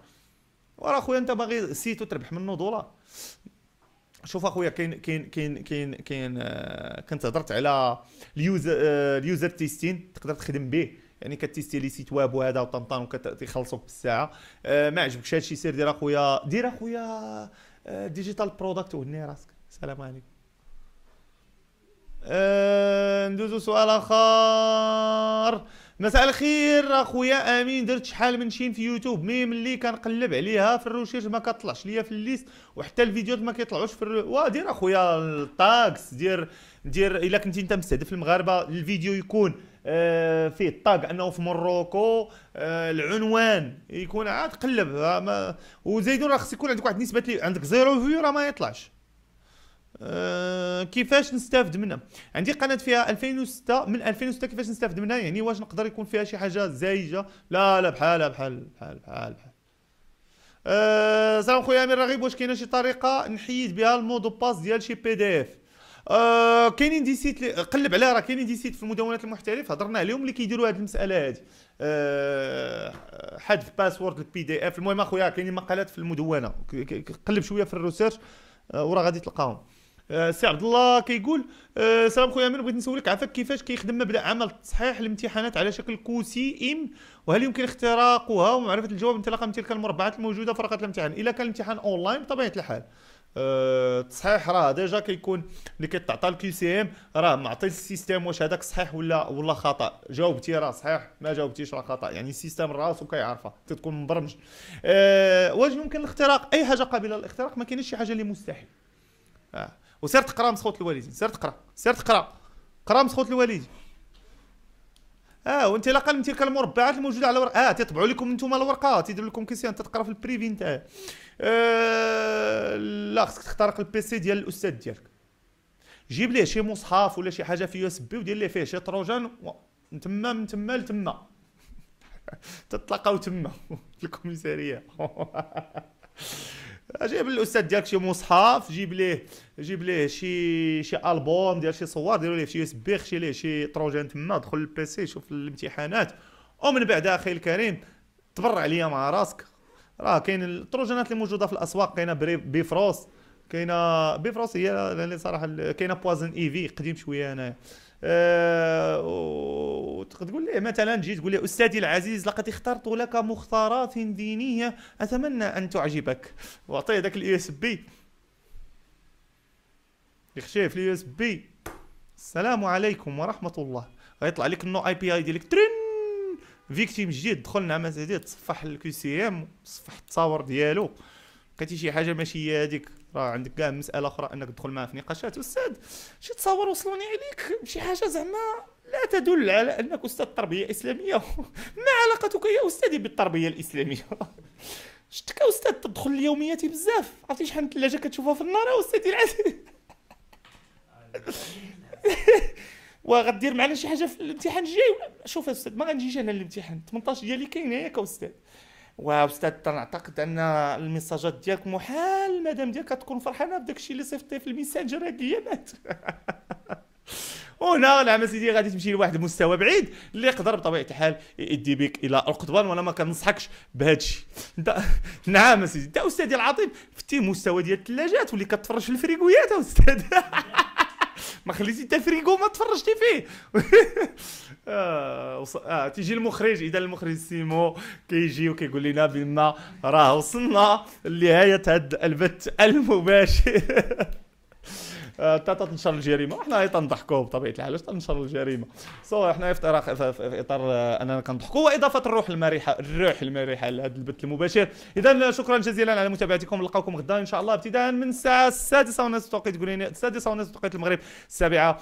وراه خويا انت باغي سيتو تربح منه دولار شوف اخويا كاين كاين كاين كاين كاين آه، كنت هضرت على اليوزر آه، اليوزر تيستين تقدر تخدم به يعني كتيستي لي سيت ويب وهذا وطنطان وكتخلصوك بالساعه آه ما عجبكش هادشي سير دير اخويا دير اخويا ديجيتال آه، برودكت وهني راسك السلام عليكم ندوزو سؤال اخر مساء الخير اخويا امين درت شحال من شين في يوتيوب مي ملي كنقلب عليها في الروشيرش ما كطلعش ليا في الليست وحتى الفيديوهات ما كيطلعوش في الرو... دير اخويا الطاكس دير دير الا كنتي انت مستهدف المغاربه الفيديو يكون آه، فيه الطاق انه في مروكو آه، العنوان يكون عاد قلب وزيدون راه خص يكون عندك واحد نسبه عندك زيرو فيو راه ما يطلعش آه، كيفاش نستافد منها عندي قناه فيها 2006 من 2006 كيفاش نستافد منها يعني واش نقدر يكون فيها شي حاجه زايجه لا لا بحال بحال بحال بحال بحال أه خويا امير رغيب واش كاينه شي طريقه نحيد بها المودو باس ديال شي بي دي اف أه كاينين دي سيت قلب عليه راه كاينين دي سيت في المدونات المحترف هضرنا عليهم اللي كيديروا هذه المساله هذه أه حذف باسورد البي دي اف المهم اخويا كاينين مقالات في المدونه قلب شويه في الريسيرش أه وراه غادي تلقاهم آه، سي عبد الله كيقول آه، سلام خويا امين بغيت نسولك عافاك كيفاش كيخدم مبدا عمل التصحيح الامتحانات على شكل كوسي ام وهل يمكن اختراقها ومعرفه الجواب انطلاقا من تلك المربعات الموجوده في ورقه الامتحان اذا كان الامتحان اونلاين بطبيعه الحال التصحيح آه، راه ديجا كيكون اللي كيتعطى الكيو سي ام راه معطي السيستم واش هذاك صحيح ولا ولا خطا جاوبتي راه صحيح ما جاوبتيش راه خطا يعني السيستم راسو كيعرفها تتكون مبرمج أه واش يمكن الاختراق اي حاجه قابله للاختراق ما كاينش شي حاجه اللي مستحيل آه. وسير تقرا مسخوت الوالدين سير تقرا سير تقرا قرا مسخوت الوالدين اه وانت لا قال تلك المربعات الموجوده على ورقه اه تطبعوا لكم انتم الورقه تيدير لكم كيسيان تتقرا في البريفي نتاعها آه لا خصك تخترق البي سي ديال الاستاذ ديالك جيب ليه شي مصحف ولا شي حاجه في يو اس بي ودير ليه فيه شي تروجان من تما من تما لتما [laughs] تتلاقاو تما في الكوميساريه [laughs] جيب الاستاذ ديالك شي مصحف جيب ليه جيب ليه شي شي البوم ديال شي صور ديروا ليه شي بي خشي ليه شي طروجين تما دخل للبيسي شوف الامتحانات ومن بعد اخي الكريم تبرع ليا مع راسك راه كاين التروجينات اللي موجوده في الاسواق كاينه بيفروس كاينه بيفروس هي اللي صراحه كاينه بوازن ايفي e قديم شويه انايا آه، وتقول لي مثلا تجي تقول لي استاذي العزيز لقد اخترت لك مختارات دينيه اتمنى ان تعجبك واعطيه ذاك اليو اس بي يخشيه في اليو اس بي السلام عليكم ورحمه الله غيطلع لك النو اي بي اي ديالك ترين فيكتيم جديد دخلنا مع تصفح الكي سي ام تصفح التصاور ديالو لقيتي شي حاجه ماشي هي هذيك راه عندك كاع مساله اخرى انك تدخل معاه في نقاشات استاذ شي تصاور وصلوني عليك شي حاجه زعما لا تدل على انك استاذ تربيه اسلاميه [laughs] ما علاقتك يا استاذي بالتربيه الاسلاميه [laughs] شتك استاذ تدخل ليومياتي بزاف عرفتي شحال من ثلاجه كتشوفها في النار يا استاذي العزيز [laughs] وغدير معنا شي حاجه في الامتحان الجاي شوف يا استاذ ما غنجيش انا للامتحان 18 ديالي كاين ياك استاذ واستاذ تنعتقد ان الميساجات ديالك محال مدام ديالك كتكون فرحانه بداك الشيء اللي صيفطتيه في الميسنجر هاد الايامات وهنا [laughs] العام سيدي غادي تمشي لواحد المستوى بعيد اللي يقدر بطبيعه الحال يدي بك الى القضبان وانا ما كنصحكش بهذا الشيء نعم سيدي انت استاذي العظيم فتي مستوى ديال الثلاجات واللي كتفرج في الفريكويات استاذ [laughs] ما خليتي حتى الفريكو ما تفرجتي فيه [laughs] اه, آه. تيجي المخرج اذا المخرج سيمو كيجي وكيقول لنا بما راه وصلنا لنهايه هذا البث المباشر [laughs] آه تنشر الجريمه حنا تنضحكوا بطبيعه الحال تنشر الجريمه سو حنا في اطار في اطار آه، اننا كنضحكوا واضافه الروح المرحه الروح المرحه لهذا البث المباشر اذا آه، شكرا جزيلا على متابعتكم نلقاكم غدا ان شاء الله ابتداء من الساعه السادسه ونصف توقيت لي السادسه ونصف توقيت المغرب السابعه